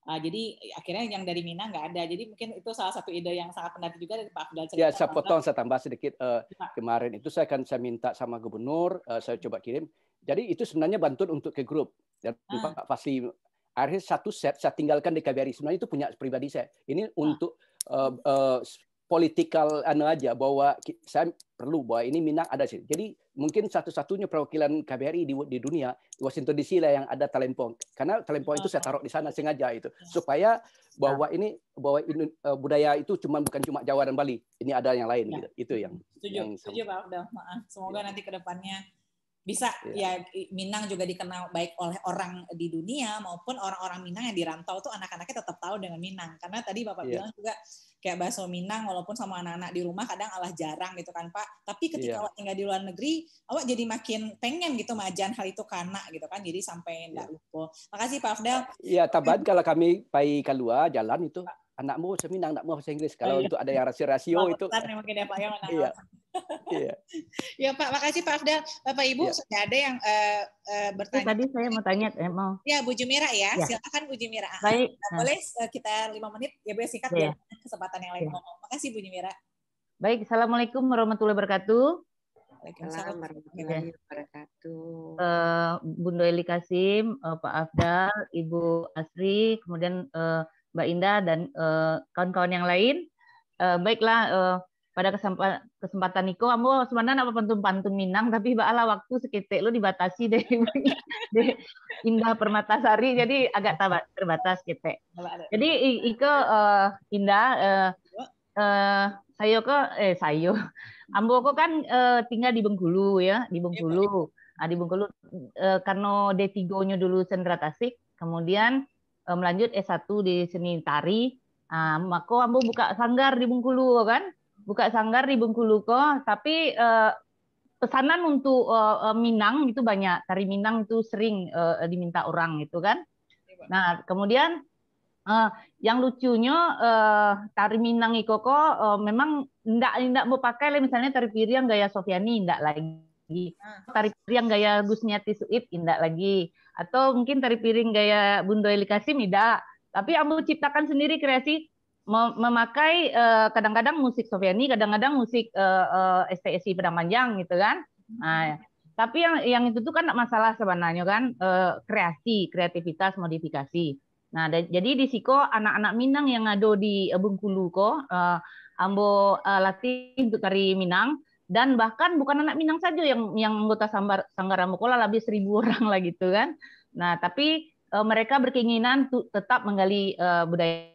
Uh, jadi eh, akhirnya yang dari Mina nggak ada. Jadi mungkin itu salah satu ide yang sangat menarik juga dari Pak Abdul. Ya, saya potong, saya tambah sedikit. Uh, kemarin itu saya akan saya minta sama gubernur, uh, saya coba kirim. Jadi itu sebenarnya bantuan untuk ke grup. Dan ah. Pak Fasli, akhirnya satu set saya tinggalkan di KBRI. Sebenarnya itu punya pribadi saya. Ini ah. untuk uh, uh, political anu aja bahwa saya perlu bahwa ini Minang ada sih Jadi mungkin satu-satunya perwakilan KBRI di, di dunia Washington DC lah yang ada talempong. Karena talempong itu saya taruh di sana sengaja itu iya. supaya bahwa iya. ini bahwa ini, uh, eh, budaya itu cuma bukan cuma Jawa dan Bali. Ini ada yang lain ya. gitu. Itu yang setuju. Yang setuju Pak Abdel. Maaf. Semoga ya. nanti ke depannya bisa yeah. ya Minang juga dikenal baik oleh orang di dunia maupun orang-orang Minang yang dirantau tuh anak-anaknya tetap tahu dengan Minang karena tadi bapak yeah. bilang juga kayak bakso Minang walaupun sama anak-anak di rumah kadang alah jarang gitu kan pak tapi ketika yeah. awak tinggal di luar negeri awak jadi makin pengen gitu majan hal itu karena gitu kan jadi sampai tidak yeah. lupa makasih Pak Afdal ya yeah, taban kalau kami pergi keluar jalan itu anakmu bahasa Minang, anakmu bahasa Inggris. Kalau oh, untuk ada yang rasio-rasio itu. mungkin ya Pak yang Iya. iya. ya Pak, makasih Pak Afdal. Bapak Ibu ya. sudah ada yang uh, uh, bertanya. Tadi saya mau tanya, eh, mau. Ya Bu Jumira ya, ya. silakan Bu Jumira. Ah, Baik. Nah, boleh eh, kita lima menit ya Bu singkat ya. ya. Kesempatan yang lain ya. ngomong. Makasih Bu Jumira. Baik, assalamualaikum warahmatullahi wabarakatuh. Waalaikumsalam warahmatullahi iya. wabarakatuh. Bunda Eli Kasim, Pak Afdal, Ibu Asri, kemudian Mbak Indah dan eh, kawan-kawan yang lain. Eh, baiklah, eh, pada kesempatan, kesempatan Niko, kamu sebenarnya apa pantun-pantun Minang, tapi ala waktu sekitar lu dibatasi deh de, Indah Permatasari, jadi agak tabat, terbatas kita. Jadi Iko uh, Indah, uh, uh, saya ke eh sayo Ambo kok kan uh, tinggal di Bengkulu ya, di Bengkulu. Nah, di Bengkulu uh, karena D3-nya dulu Sentra Tasik, kemudian melanjut S1 di seni tari. Um, aku ambo buka sanggar di Bengkulu kan, buka sanggar di Bengkulu kok. Tapi eh, pesanan untuk eh, eh, Minang itu banyak, tari Minang itu sering diminta orang itu kan. Nah kemudian uh, yang lucunya uh, tari Minang iko kok uh, memang ndak ndak mau pakai misalnya tari piring gaya Sofiani ndak lagi. Ah. Tari piring gaya gaya Gusniati Suib ndak lagi atau mungkin tari piring gaya Bunda Eli Mida. tapi Ambu ciptakan sendiri kreasi memakai kadang-kadang uh, eh, musik Sofiani kadang-kadang musik uh, uh, STSI Pedang Panjang gitu kan nah ya. tapi yang yang itu tuh kan masalah sebenarnya kan uh, kreasi kreativitas modifikasi nah da, jadi di Siko anak-anak Minang yang ada di Bengkulu kok uh, eh, ambo uh, latih untuk tari Minang dan bahkan bukan anak Minang saja yang yang anggota Sanggar Sanggaramukula lebih seribu orang lah gitu kan. Nah, tapi e, mereka berkeinginan tetap menggali e, budaya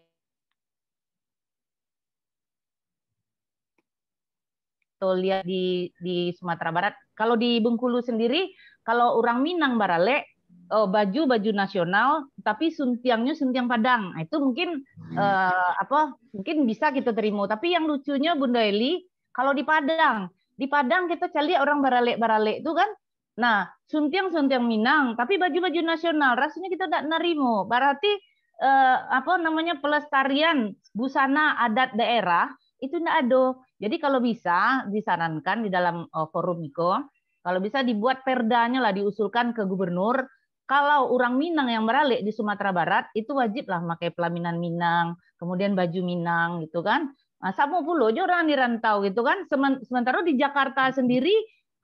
Tuh lihat di di Sumatera Barat. Kalau di Bengkulu sendiri, kalau orang Minang Barale e, baju baju nasional tapi suntiangnya suntiang Padang. Nah, itu mungkin eh, apa? Mungkin bisa kita terima. Tapi yang lucunya Bunda Eli kalau di Padang di Padang kita cari orang baralek-baralek itu kan. Nah, suntiang-suntiang Minang, tapi baju-baju nasional rasanya kita tidak nerimo. Berarti eh, apa namanya pelestarian busana adat daerah itu tidak ada. Jadi kalau bisa disarankan di dalam oh, forum Miko, kalau bisa dibuat perdanya lah diusulkan ke gubernur kalau orang Minang yang beralih di Sumatera Barat itu wajiblah pakai pelaminan Minang, kemudian baju Minang gitu kan. Nah, sama pulau aja orang di rantau gitu kan. Sementara di Jakarta sendiri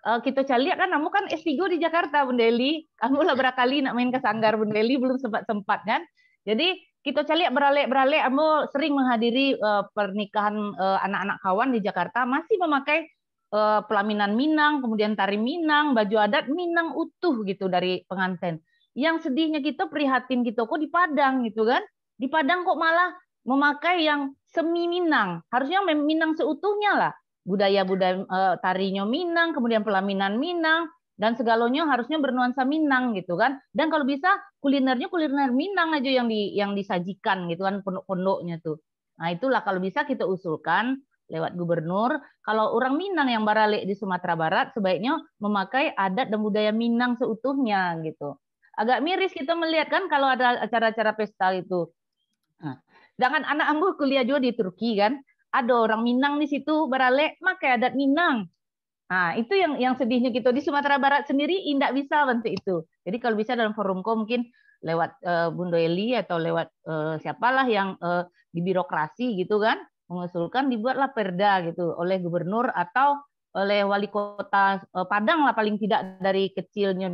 eh, kita cari kan kamu kan S3 di Jakarta Bunda Eli. Kamu lah kali nak main ke Sanggar Bunda Eli belum sempat sempat kan. Jadi kita cari beralek-beralek kamu sering menghadiri eh, pernikahan eh, anak-anak kawan di Jakarta masih memakai pelaminan Minang, kemudian tari Minang, baju adat Minang utuh gitu dari pengantin. Yang sedihnya kita prihatin gitu kok di Padang gitu kan. Di Padang kok malah memakai yang semi Minang. Harusnya Minang seutuhnya lah. Budaya-budaya e, eh, tarinya Minang, kemudian pelaminan Minang, dan segalanya harusnya bernuansa Minang gitu kan. Dan kalau bisa kulinernya kuliner Minang aja yang di yang disajikan gitu kan pondok-pondoknya tuh. Nah, itulah kalau bisa kita usulkan lewat gubernur, kalau orang Minang yang baralek di Sumatera Barat sebaiknya memakai adat dan budaya Minang seutuhnya gitu. Agak miris kita melihat kan kalau ada acara-acara pesta itu Jangan anak ambo kuliah juga di Turki kan. Ada orang Minang di situ beralek makai adat Minang. Nah, itu yang yang sedihnya gitu di Sumatera Barat sendiri tidak bisa bentuk itu. Jadi kalau bisa dalam forumko mungkin lewat uh, Bunda Eli atau lewat uh, siapalah yang uh, di birokrasi gitu kan mengusulkan dibuatlah perda gitu oleh gubernur atau oleh wali kota Padang lah paling tidak dari kecilnya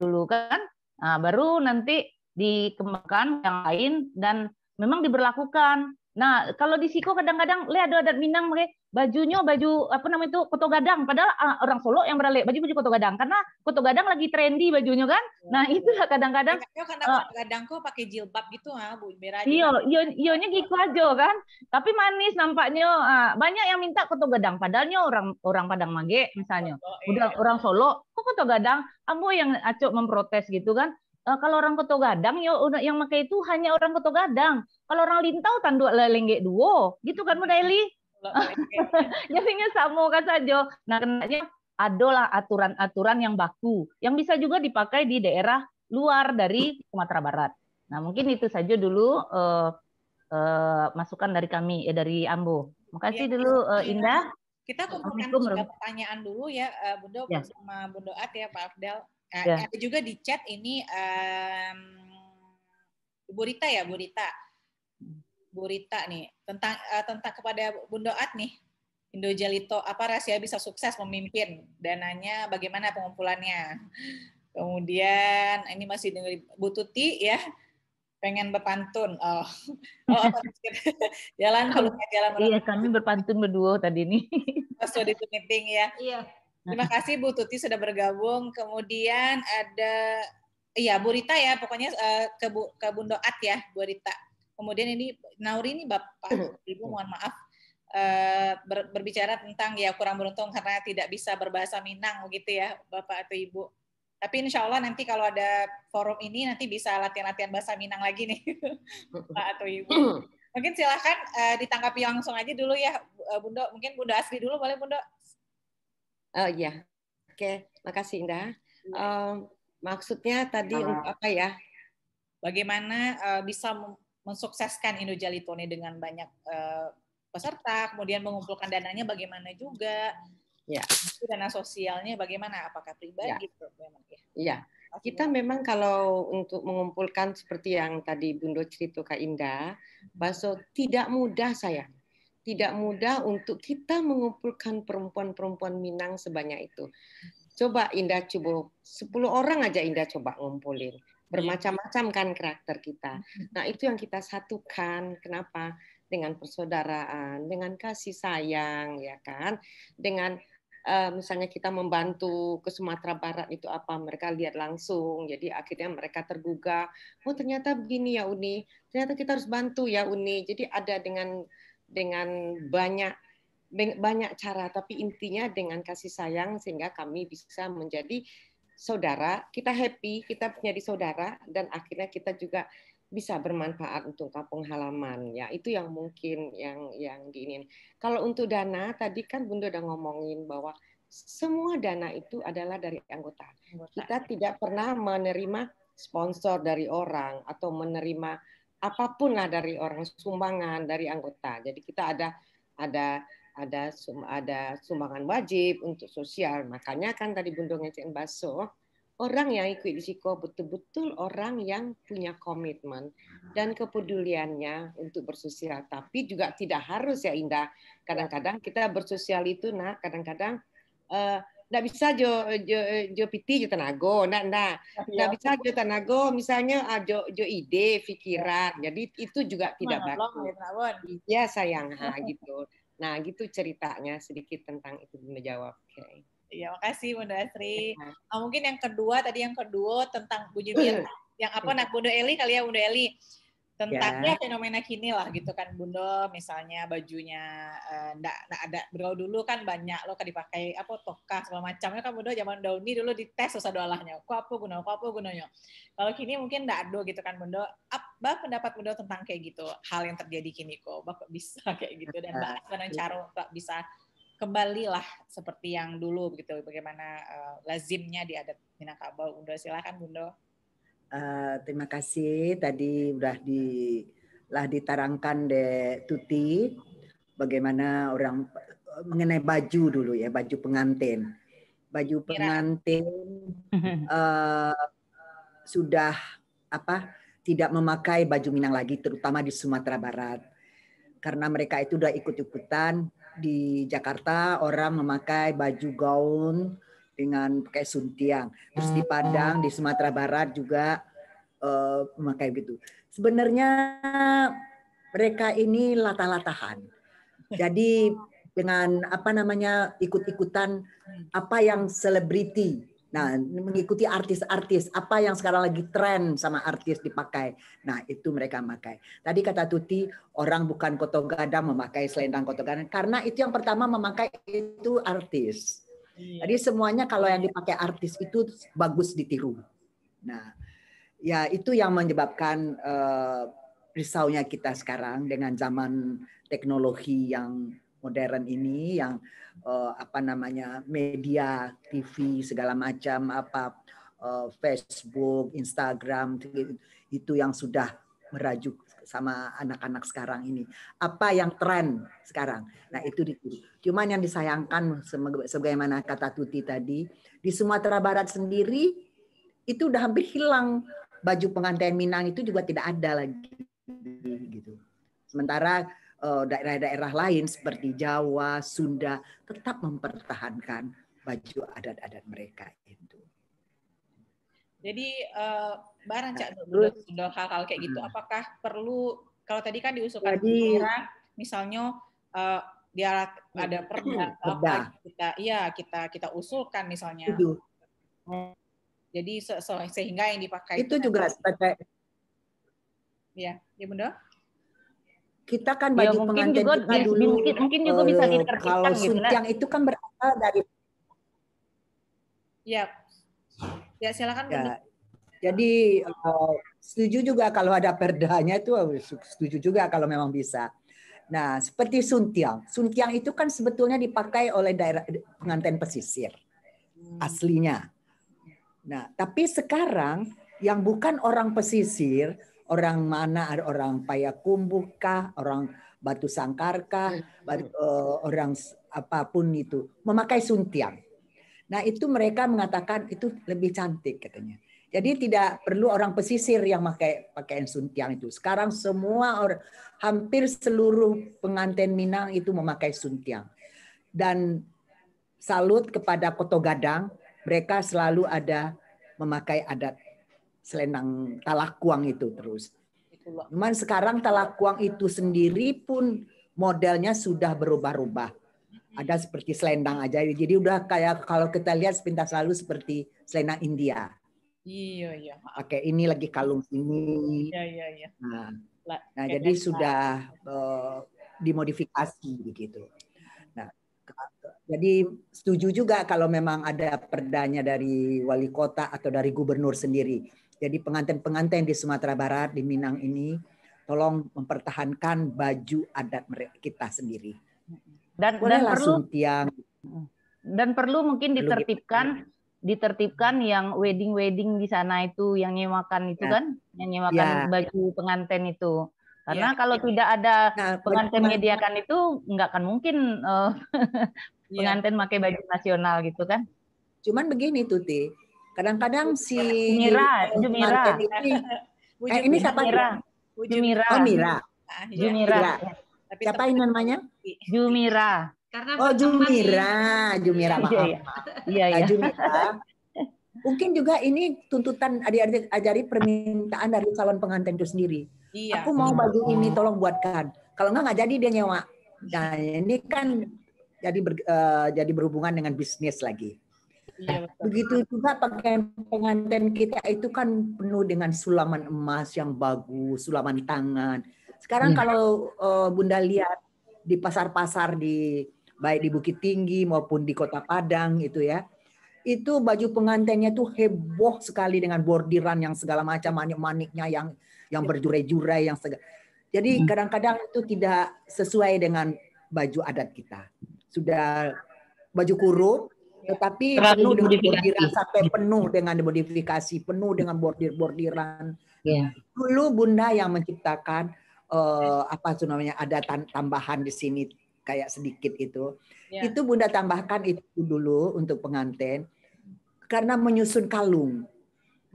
dulu kan. Nah, baru nanti dikembangkan yang lain dan memang diberlakukan. Nah, kalau di Siko kadang-kadang le ada adat Minang mereka bajunya baju apa namanya itu koto gadang padahal uh, orang Solo yang berale baju baju koto gadang karena koto gadang lagi trendy bajunya kan. Oh. Nah, itulah kadang-kadang ya, karena uh, koto eh, gadang kok pakai jilbab gitu ah Bu merah. Iya, iya nya gitu aja kan. Tapi manis nampaknya. Uh, banyak yang minta koto gadang padahalnya orang orang Padang Mage misalnya. Udah iya. orang Solo kok koto gadang ambo yang acok memprotes gitu kan. Eh, kalau orang Koto Gadang ya yang pakai itu hanya orang Koto Gadang. Kalau orang Lintau tanduk lenggek duo, gitu kan Bu Daily? Jadinya sama kan saja. Nah, kenanya adalah aturan-aturan yang baku yang bisa juga dipakai di daerah luar dari Sumatera Barat. Nah, mungkin itu saja dulu uh, uh, masukan dari kami ya dari Ambo. Makasih ya, dulu uh, Indah. Kita kumpulkan tiga pertanyaan dulu ya Bunda ya. sama Bunda At ya Pak Afdal. Uh, yeah. Iya. Ada juga di chat ini um, Bu Rita ya, Bu Rita. Bu Rita nih tentang uh, tentang kepada Bunda At nih Indo Jalito apa rahasia bisa sukses memimpin dananya bagaimana pengumpulannya kemudian ini masih dengar Bu Tuti ya pengen berpantun oh oh apa jalan kalau jalan iya kami berpantun berdua tadi nih masuk waktu itu meeting ya iya Terima kasih Bu Tuti sudah bergabung. Kemudian ada iya Bu Rita ya, pokoknya eh, ke Bu ke Bundo At ya, Bu Rita. Kemudian ini Nauri ini Bapak iya, Ibu mohon maaf eh, ber, berbicara tentang ya kurang beruntung karena tidak bisa berbahasa Minang gitu ya Bapak atau Ibu. Tapi insya Allah nanti kalau ada forum ini nanti bisa latihan-latihan bahasa Minang lagi nih Pak atau Ibu. Mungkin silahkan uh, eh, ditangkapi langsung aja dulu ya Bunda. Mungkin Bunda Asri dulu boleh Bunda? Oh iya. Oke, makasih Indah. Um, maksudnya tadi uh, untuk apa ya? Bagaimana uh, bisa mensukseskan Indojali Tone dengan banyak uh, peserta, kemudian mengumpulkan dananya bagaimana juga? Ya. Dana sosialnya bagaimana? Apakah pribadi? Iya. Gitu, ya. Iya. Kita memang kalau untuk mengumpulkan seperti yang tadi Bundo cerita Kak Indah, hmm. baso tidak mudah sayang tidak mudah untuk kita mengumpulkan perempuan-perempuan Minang sebanyak itu. Coba Indah coba 10 orang aja Indah coba ngumpulin. Bermacam-macam kan karakter kita. Mm-hmm. Nah, itu yang kita satukan. Kenapa? Dengan persaudaraan, dengan kasih sayang ya kan, dengan uh, misalnya kita membantu ke Sumatera Barat itu apa mereka lihat langsung jadi akhirnya mereka tergugah oh ternyata begini ya Uni ternyata kita harus bantu ya Uni jadi ada dengan dengan banyak banyak cara tapi intinya dengan kasih sayang sehingga kami bisa menjadi saudara, kita happy, kita menjadi saudara dan akhirnya kita juga bisa bermanfaat untuk kampung halaman ya itu yang mungkin yang yang diinin kalau untuk dana tadi kan bunda udah ngomongin bahwa semua dana itu adalah dari anggota, anggota. kita tidak pernah menerima sponsor dari orang atau menerima apapun lah dari orang sumbangan dari anggota. Jadi kita ada ada ada sum, ada sumbangan wajib untuk sosial. Makanya kan tadi Bunda ngecek baso, orang yang ikut risiko betul-betul orang yang punya komitmen dan kepeduliannya untuk bersosial. Tapi juga tidak harus ya Indah. Kadang-kadang kita bersosial itu nak kadang-kadang eh, nggak bisa jo jo jo piti jo tanago nggak nggak nggak bisa jo tanago misalnya uh, jo jo ide pikiran jadi itu juga tidak bagus ya sayang ha gitu nah gitu ceritanya sedikit tentang itu menjawab oke okay. Ya, makasih Bunda Sri. Iya. Ah, mungkin yang kedua tadi yang kedua tentang bunyi hmm. yang apa nak Bunda Eli kali ya Bunda Eli. Ya. tentangnya yeah. fenomena kini lah gitu kan Bundo misalnya bajunya eh, ndak ndak ada bro dulu kan banyak lo kan dipakai apa toka segala macamnya kan Bundo zaman dauni dulu dites usah doalahnya kok apa guna ku apa gunanya kalau kini mungkin ndak ada gitu kan Bundo apa pendapat Bundo tentang kayak gitu hal yang terjadi kini kok bapak bisa kayak gitu dan bahas nah, dengan iya. cara untuk bisa kembali lah seperti yang dulu begitu bagaimana uh, lazimnya di adat Minangkabau Bundo silakan Bundo Eh, terima kasih tadi sudah di lah ditarangkan de Tuti bagaimana orang mengenai baju dulu ya baju pengantin baju iya. pengantin uh, sudah apa tidak memakai baju Minang lagi terutama di Sumatera Barat karena mereka itu sudah ikut-ikutan di Jakarta orang memakai baju gaun dengan pakai suntiang. Terus di hmm. Padang, di Sumatera Barat juga uh, eh, memakai gitu. Sebenarnya mereka ini lata-latahan. Eh. Jadi dengan apa namanya ikut-ikutan apa yang selebriti. Nah, mengikuti artis-artis apa yang sekarang lagi tren sama artis dipakai. Nah, itu mereka memakai. Tadi kata Tuti, orang bukan koto gadang memakai selendang koto gadang karena itu yang pertama memakai itu artis Iya. Jadi semuanya kalau yang dipakai artis itu bagus ditiru. Nah, ya itu yang menyebabkan uh, risaunya kita sekarang dengan zaman teknologi yang modern ini yang uh, apa namanya media TV segala macam apa uh, Facebook, Instagram itu yang sudah merajuk sama anak-anak sekarang ini. Apa yang tren sekarang? Nah itu ditiru. Cuman yang disayangkan sebagaimana kata Tuti tadi di Sumatera Barat sendiri itu udah hampir hilang baju pengantin Minang itu juga tidak ada lagi gitu. Sementara eh, daerah-daerah lain seperti Jawa, Sunda tetap mempertahankan baju adat-adat mereka itu. Jadi eh, barang cak nah, dulu hal-hal kayak gitu hmm. apakah perlu kalau tadi kan diusulkan Jadi, misalnya uh, dia ada hmm, perda apa kita iya kita kita usulkan misalnya Tujuh. jadi se se sehingga yang dipakai itu kan juga sebagai ya ya bunda kita kan baju ya, pengantin juga, kita ya, dulu mungkin, mungkin juga uh, bisa eh, diterbitkan kalau gitu, suntiang yang itu kan berasal dari ya ya silakan ya, jadi eh, setuju juga kalau ada perdanya itu eh, setuju juga kalau memang bisa. Nah, seperti suntiang. Suntiang itu kan sebetulnya dipakai oleh daerah pengantin pesisir aslinya. Nah, tapi sekarang yang bukan orang pesisir, orang mana ada orang Payakumbuh kah, orang Batu Sangkar kah, hmm. eh, orang apapun itu memakai suntiang. Nah, itu mereka mengatakan itu lebih cantik katanya jadi tidak perlu orang pesisir yang pakai pakaian suntiang itu. Sekarang semua orang, hampir seluruh pengantin Minang itu memakai suntiang. Dan salut kepada Koto Gadang, mereka selalu ada memakai adat selendang talakuang itu terus. Cuman sekarang talakuang itu sendiri pun modelnya sudah berubah-ubah. Ada seperti selendang aja. Jadi udah kayak kalau kita lihat sepintas lalu seperti selendang India Iya, iya. Oke ini lagi kalung ini. Iya, iya, iya. Nah, nah jadi lah. sudah uh, dimodifikasi begitu. Iya. Nah, jadi setuju juga kalau memang ada perdanya dari wali kota atau dari gubernur sendiri. Jadi pengantin-pengantin di Sumatera Barat, di Minang ini, tolong mempertahankan baju adat kita sendiri. Dan, dan perlu tiang. Dan perlu mungkin ditertibkan perlu ditertibkan yang wedding-wedding di sana itu yang nyewakan itu ya. kan yang nyewakan ya. baju pengantin itu karena ya. kalau ya. tidak ada nah, pengantin menyediakan itu nggak akan mungkin uh, ya. pengantin pakai baju nasional gitu kan cuman begini Tuti kadang-kadang si Mira Jumira eh, ini, eh, eh ini siapa Mira Jumira oh Mira Jumira, Jumira. Tapi siapa namanya Jumira karena oh Jumira, ini... Jumira iya, maaf. Iya, iya. Nah, iya. Jumira. Mungkin juga ini tuntutan adik-adik ajari permintaan dari calon pengantin itu sendiri. Iya. Aku mau baju ini tolong buatkan. Kalau enggak nggak jadi dia nyewa. Nah, ini kan jadi ber, uh, jadi berhubungan dengan bisnis lagi. Iya, Begitu juga pakaian pengantin kita itu kan penuh dengan sulaman emas yang bagus, sulaman tangan. Sekarang hmm. kalau uh, Bunda lihat di pasar-pasar di baik di Bukit Tinggi maupun di Kota Padang itu ya. Itu baju pengantinnya tuh heboh sekali dengan bordiran yang segala macam manik-maniknya yang yang berjurai-jurai yang segala. Jadi hmm. kadang-kadang itu tidak sesuai dengan baju adat kita. Sudah baju kurung tetapi penuh dengan bordiran sampai penuh dengan modifikasi, penuh dengan bordir-bordiran. Yeah. Dulu Bunda yang menciptakan uh, apa namanya ada tambahan di sini kayak sedikit itu. Ya. Itu Bunda tambahkan itu dulu untuk pengantin karena menyusun kalung.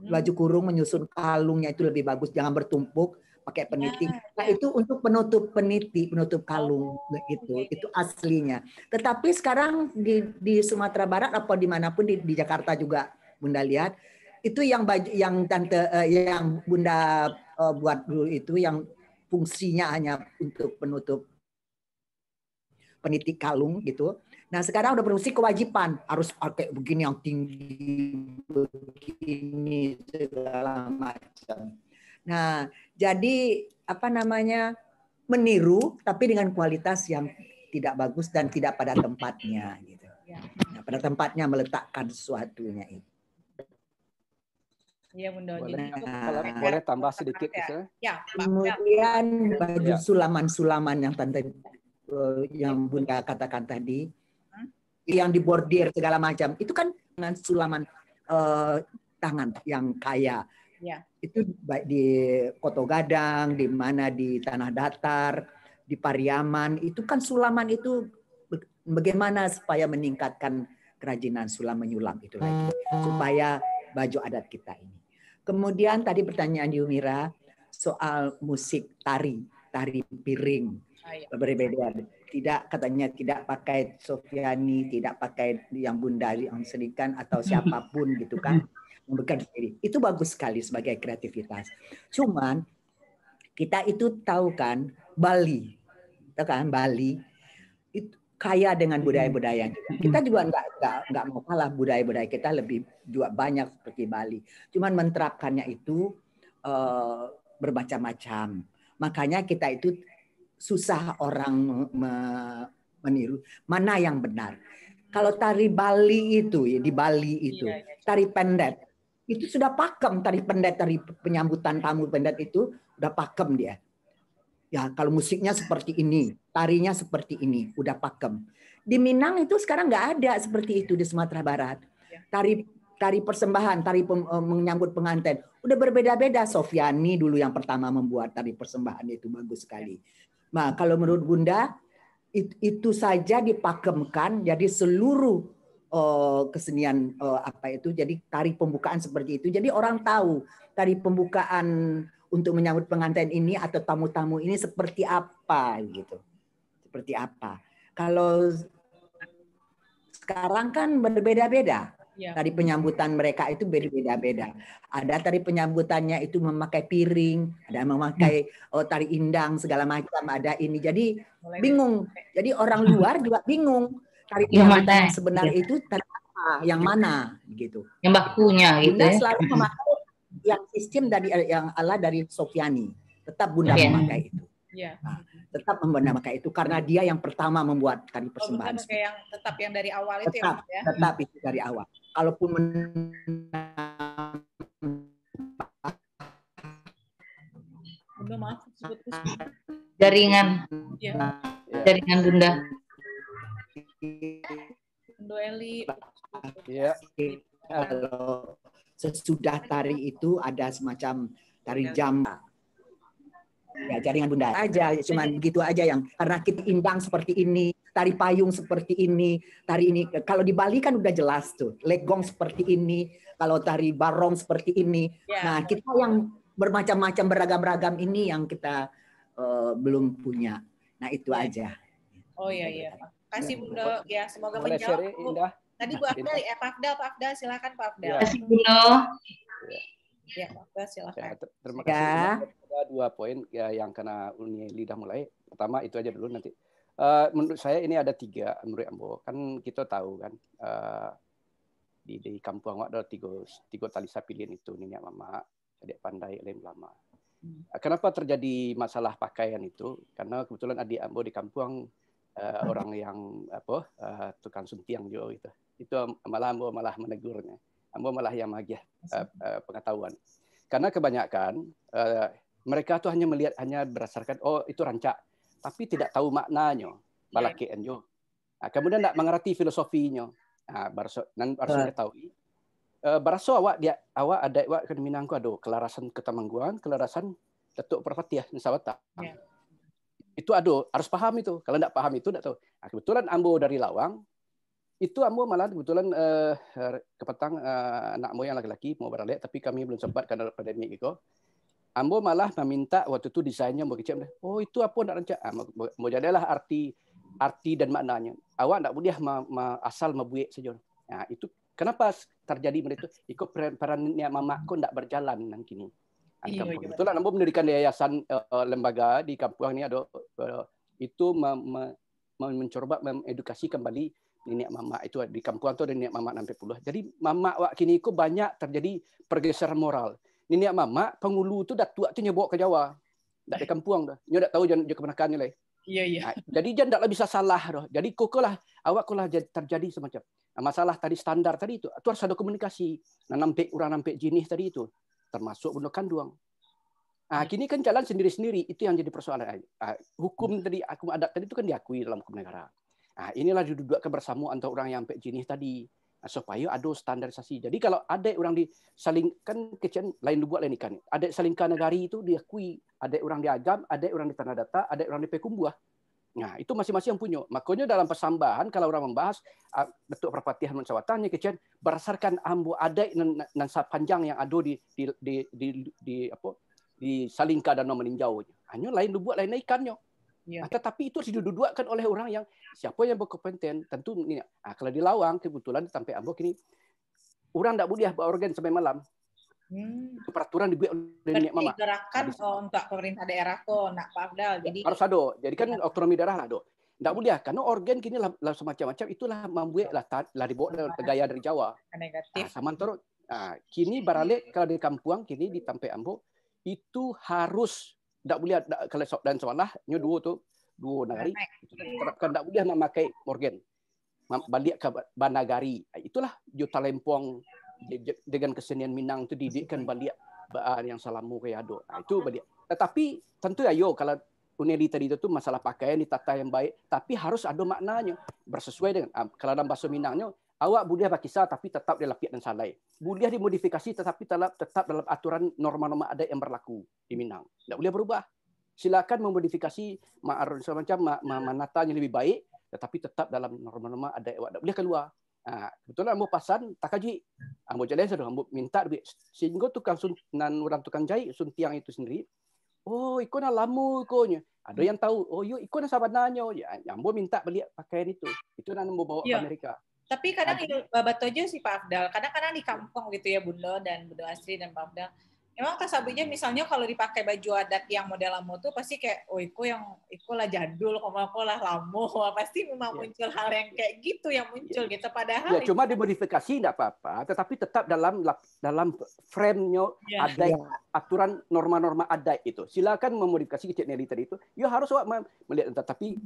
Hmm. Baju kurung menyusun kalungnya itu lebih bagus, jangan bertumpuk pakai peniti. Ya. Nah, itu untuk penutup peniti, penutup kalung oh, Okay. Gitu. Itu aslinya. Tetapi sekarang di di Sumatera Barat atau dimanapun di, di Jakarta juga Bunda lihat itu yang baju yang tante uh, yang Bunda uh, buat dulu itu yang fungsinya hanya untuk penutup peniti kalung gitu. Nah sekarang udah berfungsi kewajiban harus pakai begini yang tinggi, begini segala macam. Nah jadi apa namanya meniru tapi dengan kualitas yang tidak bagus dan tidak pada tempatnya gitu. Ya. Nah, pada tempatnya meletakkan sesuatunya itu. Iya, Bunda. Boleh, nah. boleh tambah sedikit ya. ya Kemudian baju ya. sulaman-sulaman yang tante Eh, yang iya. Bunda katakan tadi, hmm? yang dibordir segala macam, itu kan dengan sulaman uh, tangan yang kaya. Ya. Itu baik di Koto Gadang, di mana di Tanah Datar, di Pariaman, itu kan sulaman itu bagaimana supaya meningkatkan kerajinan sulam menyulam itu lagi hmm. supaya baju adat kita ini. Kemudian tadi pertanyaan Yumira soal musik tari, tari piring. Iya. berbeda. Tidak katanya tidak pakai Sofiani, tidak pakai yang Bunda yang sedikan atau siapapun gitu kan memberikan sendiri. Itu bagus sekali sebagai kreativitas. Cuman kita itu tahu kan Bali, tahu kan Bali itu kaya dengan budaya-budaya hmm. kita juga nggak nggak nggak mau kalah budaya-budaya kita lebih juga banyak seperti Bali cuman menerapkannya itu uh, bermacam-macam makanya kita itu susah orang meniru mana yang benar. Kalau tari Bali itu ya di Bali iya, itu iya, iya. tari pendet itu sudah pakem tari pendet tari penyambutan tamu pendet itu udah pakem dia. Ya kalau musiknya seperti ini, tarinya seperti ini, udah pakem. Di Minang itu sekarang nggak ada seperti itu di Sumatera Barat. Tari tari persembahan, tari pem, eh, menyambut pengantin udah berbeda-beda. Sofiani dulu yang pertama membuat tari persembahan itu bagus sekali. Nah, kalau menurut Bunda itu saja dipakemkan jadi seluruh uh, kesenian uh, apa itu jadi tari pembukaan seperti itu. Jadi orang tahu tari pembukaan untuk menyambut pengantin ini atau tamu-tamu ini seperti apa gitu. Seperti apa. Kalau sekarang kan berbeda-beda. Ya. Tari penyambutan mereka itu berbeda-beda. Ada tadi penyambutannya itu memakai piring, ada memakai hmm. oh, tari indang segala macam, ada ini. Jadi bingung. Jadi orang luar juga bingung tari indang ya, sebenarnya itu tari apa, yang mana gitu. Yang bakunya gitu. Bunda ya? selalu hmm. memakai yang sistem dari yang ala dari Sofiani. Tetap Bunda ya. memakai itu. Ya. Nah, tetap membenar maka itu karena dia yang pertama membuat kami oh, persembahan. Oh, yang tetap yang dari awal itu ya, tetap, ya? Tetap itu dari awal. Kalaupun Jaringan. Ya. Jaringan Bunda. Dueli. Ya. Halo. Sesudah tari itu ada semacam tari iya. jamba ya jaringan bundar aja cuman gitu aja yang karena kita indang seperti ini tari payung seperti ini tari ini kalau di Bali kan udah jelas tuh legong seperti ini kalau tari barong seperti ini ya. nah kita yang bermacam-macam beragam beragam ini yang kita uh, belum punya nah itu ya. aja oh iya iya kasih iya. bunda ya semoga menjawab Tadi Bu Afdal ya, Pak Afdal, Pak Afdal silakan Pak Afdal. Terima ya. kasih Bunda. Ya, Pak, silakan. Ya, ter terima kasih. Ya. Ada dua poin ya, yang kena uni lidah mulai. Pertama itu aja dulu nanti. Uh, menurut saya ini ada tiga menurut Ambo. Kan kita tahu kan uh, di, di kampung awak ada tiga, tiga tali sapilin itu nenek mama, adik pandai, lem lama. Hmm. Kenapa terjadi masalah pakaian itu? Karena kebetulan adik Ambo di kampung uh, orang yang apa uh, tukang suntiang juga gitu. Itu malah Ambo malah menegurnya ambo malah yang magih uh, uh, pengetahuan. Karena kebanyakan uh, mereka tuh hanya melihat hanya berdasarkan oh itu rancak, tapi tidak tahu maknanya balaki ya. enjo. Nah, kemudian tidak mengerti filosofinya. Nah, baru nan tahu. mengetahui. Uh, eh, baraso awak dia awak ada awak ke Minangku aduh kelarasan ketamangguan, kelarasan Datuk Perpatiah Nusawata. Yeah. Itu aduh harus paham itu. Kalau tidak paham itu tidak tahu. Nah, kebetulan Ambo dari Lawang, itu ambo malah kebetulan uh, eh, eh, kepetang uh, eh, anak moyang laki-laki mau beralih tapi kami belum sempat karena pandemi itu. Ambo malah meminta waktu itu desainnya mau kecil. Oh itu apa nak rancak? Ah, mau, jadilah arti arti dan maknanya. Awak nak boleh ma, ma, asal mabuik saja. Nah, itu kenapa terjadi mereka ikut perannya kau tidak berjalan nang kini. Ah, iya, iya. Itulah ambo mendirikan yayasan uh, lembaga di kampung ini ada uh, itu me, me, mencoba mengedukasi kembali nenek mamak itu di kampung itu ada nenek mama puluh. Jadi mamak wak kini ko banyak terjadi pergeseran moral. Nenek mamak pengulu tu dah tua tu nyebok ke Jawa. Dak di kampung dah. Nyo dak tahu jan jo kemenakan ya, ya. lah. Iya iya. Nah, jadi jan daklah bisa salah doh. Jadi kokolah awak kolah terjadi semacam nah, masalah tadi standar tadi itu. Tu harus ada komunikasi. Nah nampak urang nampak jenis tadi itu termasuk bunuh Kanduang. Ah, kini kan jalan sendiri-sendiri itu yang jadi persoalan. Ah, hukum tadi aku adat tadi itu kan diakui dalam hukum negara. Nah, inilah duduk kebersamaan antara orang yang jenis tadi ah, supaya ada standarisasi. Jadi kalau ada orang di salingkan kecil lain dibuat lain ikan. Ada salingkan negari itu diakui, ada orang di agam, ada orang di tanah data, ada orang di pekumbuah. Nah, itu masing-masing yang punya. Makanya dalam persambahan kalau orang membahas ah, bentuk perpatihan mencawatannya kecil berdasarkan ambu ada nansa panjang yang ada di di di di, di apa di salingka danau meninjaunya. Hanya lain dibuat lain ikannya. Ya. Nah, tetapi itu diduduakan oleh orang yang siapa yang berkompeten tentu ini. Nah, kalau di Lawang kebetulan sampai Ambok ini orang tidak boleh berorgan sampai malam. Hmm. Itu peraturan dibuat oleh Nenek Mama. Gerakan oh, untuk pemerintah daerah kok nak Pak Abdal. Ya, Jadi harus ada. Jadi kan ya. otonomi daerah lah dok. Tidak boleh karena organ kini lah, lah semacam-macam itulah membuat lah, lah dibawa gaya dari Jawa. Negatif. Nah, terus nah, kini Baralek iya. kalau di kampung kini di Tampe Ambo itu harus tak boleh tak kalau dan soalah nyu dua tu dua nagari. terapkan tak boleh lah memakai morgan balik ke banagari itulah jo talempong dengan kesenian minang tu didikkan balik ah, yang salamu ke ado ah, itu balik tetapi tentu ayo kalau uneli tadi tu masalah pakaian tata yang baik tapi harus ada maknanya bersesuai dengan ah, kalau dalam bahasa minangnya awak boleh bagi kisah tapi tetap dalam fiat dan salai. Boleh dimodifikasi tetapi tetap, tetap dalam aturan norma-norma adat yang berlaku di Minang. Tak boleh berubah. Silakan memodifikasi ma'arun semacam ma'amanata yang lebih baik tetapi tetap dalam norma-norma adat awak. Tak boleh keluar. Ha, betul lah, pasan tak kaji. Ambo jalan sudah. dah minta duit. Sehingga tukang sun, nan orang tukang jahit, suntiang itu sendiri. Oh, ikut nak lama ikutnya. Ada yang tahu. Oh, yuk ikut nak sabar Ya, yang ambo minta beli pakaian itu. Itu nak bawa ke ya. Amerika. Tapi kadang Babat Tojo sih Pak Afdal, kadang-kadang di kampung gitu ya Bunda dan Bunda Asri dan Pak Afdal. Emang kasabunya misalnya kalau dipakai baju adat yang model lamo tuh pasti kayak, oh iku yang iku lah jadul, kok aku lah lamo, pasti memang yeah. muncul hal yang kayak gitu yang iya. muncul yeah. gitu. Padahal yeah, cuma dimodifikasi tidak apa-apa, tetapi tetap dalam dalam frame-nya yeah. ada iya. aturan norma-norma adat itu. Silakan memodifikasi kecil itu. Ya harus melihat tetapi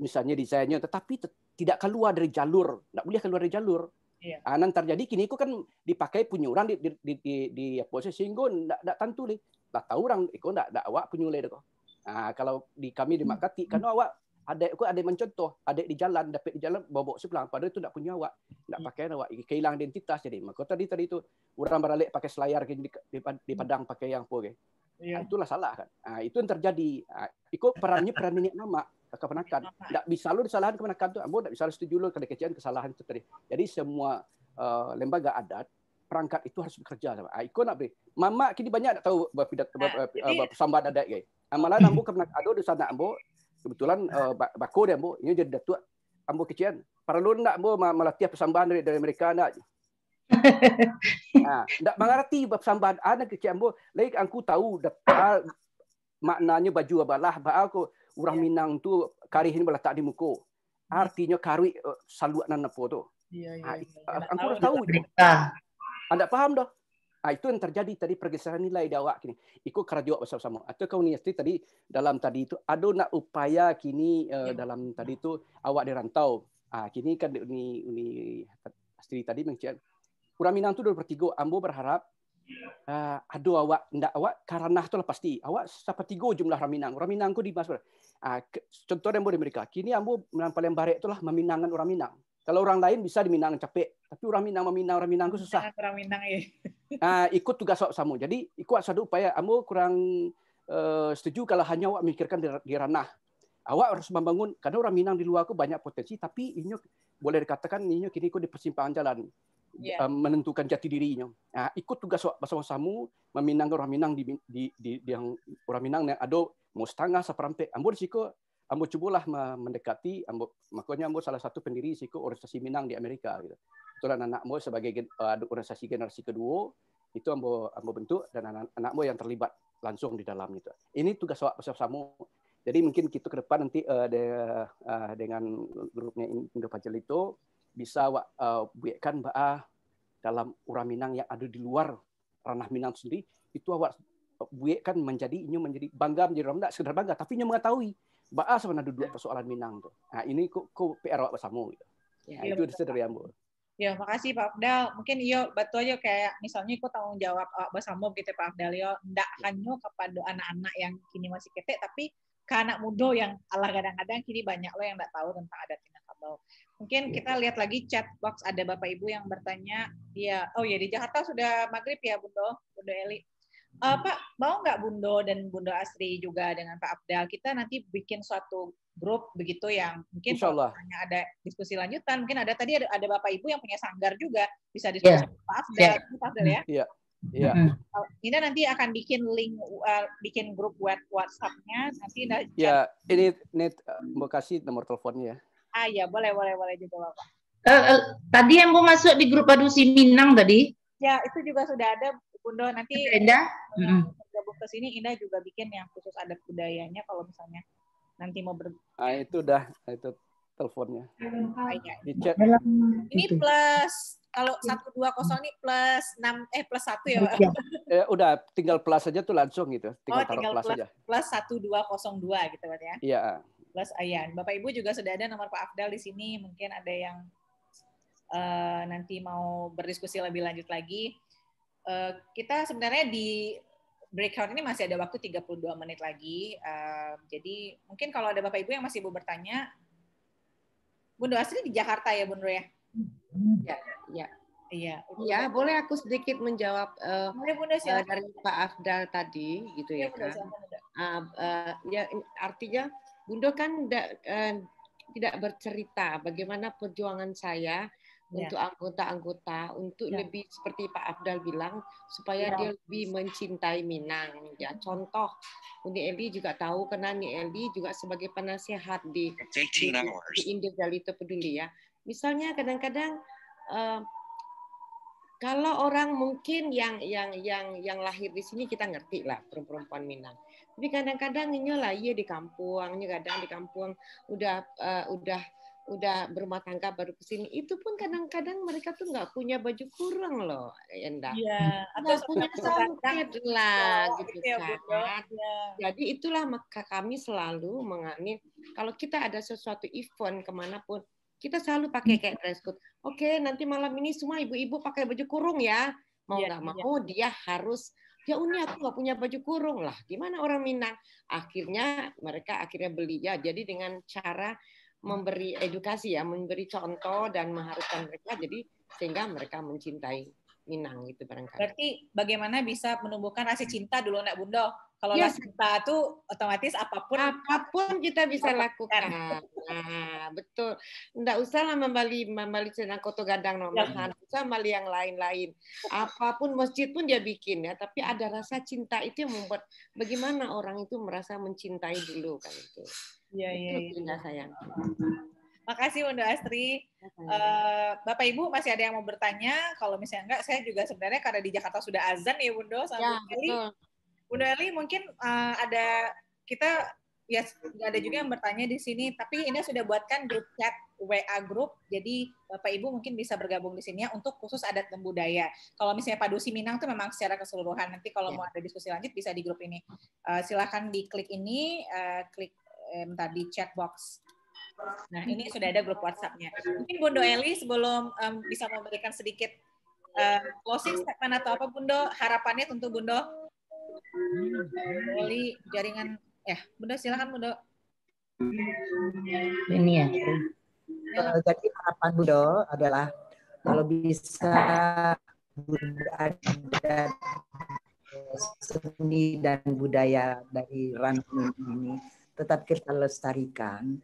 misalnya desainnya, tetapi tidak keluar dari jalur, tidak boleh keluar dari jalur. Nanti iya. Anan ah, terjadi kini aku kan dipakai punya orang di di di di, di posisi singgung tidak tentu nih. Lah tahu orang iko eh, tidak tidak awak penyule deko. Nah, kalau di kami di hmm. Makati karena awak ada aku ada mencontoh, ada di jalan dapat di jalan bobok sebelah padahal itu tidak punya awak, ndak hmm. pakai awak kehilangan identitas jadi. Maka tadi tadi itu orang beralih pakai selayar di, di, di hmm. padang pakai yang apa Ya. Nah, itulah salah kan. Nah, itu yang terjadi. Nah, ikut perannya peran nenek nama. kakak penakan. Tak bisa lu disalahkan ke penakan tu. Ambo ah, tak bisa setuju lu lah kena kecian kesalahan tu tadi. Jadi semua uh, lembaga adat perangkat itu harus bekerja sama. Ah nak beri. Mama kini banyak tak tahu berpidat uh, ah, bersambat adat gay. Amalan ah, hmm. ambo ke penakan ado di sana ambo kebetulan uh, bako dia ambo ini jadi datuk ambo kecian. Para lu nak ambo melatih persambahan dari, dari mereka nak. Ha, tak mengerti persambahan anak kecian ambo. Lagi aku tahu datang maknanya baju abalah ba aku orang yeah. Minang tu karih ini boleh tak di muka. Hmm. Artinya kari uh, eh, saluat nan apa tu. Ya, ya, ah, ya. Anda tahu. Anda ah, faham dah. Ha, itu yang terjadi tadi pergeseran nilai di awak kini. Ikut kerajaan bersama-sama. Atau kau ni tadi dalam tadi itu, ada nak upaya kini uh, ya. dalam tadi itu awak rantau. Ha, kini kan ni, ni, tadi mengucapkan. Orang Minang tu 23. Ambo berharap uh, aduh awak ndak awak karena tu lah pasti awak sapatigo jumlah raminang raminang ku di bas uh, ah, contoh yang boleh mereka kini ambo paling barek tu lah meminangan orang minang kalau orang lain bisa diminang capek tapi orang minang meminang orang minang ku susah orang minang ya uh, ikut tugas awak sama jadi ikut satu upaya ambo kurang uh, setuju kalau hanya awak mikirkan di, di ranah awak harus membangun karena orang minang di luar ku banyak potensi tapi inyo boleh dikatakan inyo kini ku di persimpangan jalan yeah. Ya. menentukan jati dirinya. Nah, ikut tugas bersama-sama meminang orang Minang di, di, di, di yang orang Minang yang ada mau setengah seperempat. Ambo risiko, ambo cubalah mendekati ambo makanya ambo salah satu pendiri siko organisasi Minang di Amerika gitu. Itulah anak ambo sebagai uh, organisasi generasi kedua itu ambo ambo bentuk dan anak anakmu yang terlibat langsung di dalam itu. Ini tugas bersama-sama jadi mungkin kita gitu ke depan nanti uh, de, uh, dengan grupnya Indo Pajel itu bisa uh, eh, buatkan bah dalam urang Minang yang ada di luar ranah Minang sendiri itu awak buatkan menjadi ini menjadi bangga menjadi orang sekedar bangga tapi nya mengetahui bahwa sebenarnya ada ya. dua persoalan Minang tuh. Nah, ini kok ko PR awak bersama gitu. Ya, nah, itu dari ambo. Ya, makasih Pak Abdal. Mungkin iyo batu aja kayak misalnya kok tanggung jawab awak bersama gitu Pak Abdal yo ndak ya. hanya kepada anak-anak yang kini masih ketek tapi ke anak muda yang ala kadang-kadang kini banyak lo yang tidak tahu tentang adat Minangkabau. Mungkin iya. kita lihat lagi chat box ada Bapak Ibu yang bertanya, ya, oh ya di Jakarta sudah maghrib ya Bundo, Bundo Eli. Uh, Pak, mau nggak Bundo dan Bundo Asri juga dengan Pak Abdal, kita nanti bikin suatu grup begitu yang mungkin hanya ada diskusi lanjutan, mungkin ada tadi ada, ada Bapak Ibu yang punya sanggar juga, bisa iya. diskusi yeah. Pak Abdal, yeah. Pak Abdal ya. Yeah. Iya. Ini nanti akan bikin link, uh, bikin grup WhatsApp-nya nanti. Ya, yeah, ini net, uh, kasih nomor teleponnya ya. Ah ya boleh boleh boleh juga bapak. Uh, uh, tadi yang mau masuk di grup adusi Minang tadi? Ya itu juga sudah ada Bundo nanti. Indah. Gabung ke sini Indah juga bikin yang khusus adat budayanya kalau misalnya nanti mau ber. Ah itu dah itu teleponnya. Ah, ya. Di Ini plus kalau satu dua kosong ini plus enam eh plus satu ya pak. Iya. Eh, udah tinggal plus aja tuh langsung gitu. Tinggal oh, taruh tinggal plus, plus aja. Plus satu dua kosong dua gitu kan ya. Iya. Plus Ayan. Bapak Ibu juga sudah ada nomor Pak Afdal di sini. Mungkin ada yang uh, nanti mau berdiskusi lebih lanjut lagi. Uh, kita sebenarnya di breakout ini masih ada waktu 32 menit lagi. Uh, jadi mungkin kalau ada Bapak Ibu yang masih mau bertanya, Bunda Asri di Jakarta ya, Bunda ya? Ya, ya. Iya. Iya, boleh aku sedikit menjawab uh, Bunda, uh, dari Pak Afdal tadi gitu ya, ya kan. Uh, uh, ya artinya Bunda kan da, eh, tidak bercerita bagaimana perjuangan saya ya. untuk anggota-anggota untuk ya. lebih seperti Pak Abdal bilang supaya ya. dia lebih mencintai Minang ya hmm. contoh Uni Eli juga tahu karena Uni Eli juga sebagai penasehat di di, di itu peduli ya misalnya kadang-kadang eh, kalau orang mungkin yang yang yang yang lahir di sini kita ngerti lah perempuan-perempuan Minang tapi kadang-kadang nyola iya di kampung kadang di kampung udah uh, udah udah berumah tangga baru kesini itu pun kadang-kadang mereka tuh nggak punya baju kurung loh Enda ya, nggak punya songket lah oh, gitu ya, kan ya. jadi itulah maka kami selalu mengambil kalau kita ada sesuatu event kemanapun kita selalu pakai kayak dress code oke nanti malam ini semua ibu-ibu pakai baju kurung ya mau iya, nggak ya, gak mau dia harus ya Uni aku nggak punya baju kurung lah gimana orang Minang akhirnya mereka akhirnya beli ya jadi dengan cara memberi edukasi ya memberi contoh dan mengharuskan mereka jadi sehingga mereka mencintai Minang gitu barangkali. Berarti bagaimana bisa menumbuhkan rasa cinta dulu Nak bunda? Kalau ya. cinta itu otomatis apapun apapun kita bisa lakukan. Nah, betul. Enggak usah lah membali membali senang koto gadang nomor ya. usah membali yang lain-lain. Apapun masjid pun dia bikin ya, tapi ada rasa cinta itu yang membuat bagaimana orang itu merasa mencintai dulu kan itu. Iya, iya. Itu ya, ya. sayang. Makasih Bunda Astri. Uh, Bapak Ibu masih ada yang mau bertanya? Kalau misalnya enggak, saya juga sebenarnya karena di Jakarta sudah azan ya Bunda sama ya, Bunda Eli. Bunda Eli mungkin uh, ada kita ya ada juga yang bertanya di sini, tapi ini sudah buatkan grup chat WA grup, jadi Bapak Ibu mungkin bisa bergabung di sini ya untuk khusus adat dan budaya. Kalau misalnya Padusi Minang itu memang secara keseluruhan, nanti kalau ya. mau ada diskusi lanjut bisa di grup ini. Uh, eh, silahkan diklik ini, uh, klik tadi chat box Nah, ini sudah ada grup WhatsApp-nya. Mungkin Bundo Eli sebelum um, bisa memberikan sedikit uh, closing statement atau apa Bundo, harapannya tentu Bundo. Eli jaringan ya, Bundo silahkan Bundo. Ini ya. ya. Eh, jadi harapan Bundo adalah kalau bisa ada seni dan budaya dari Ranum ini tetap kita lestarikan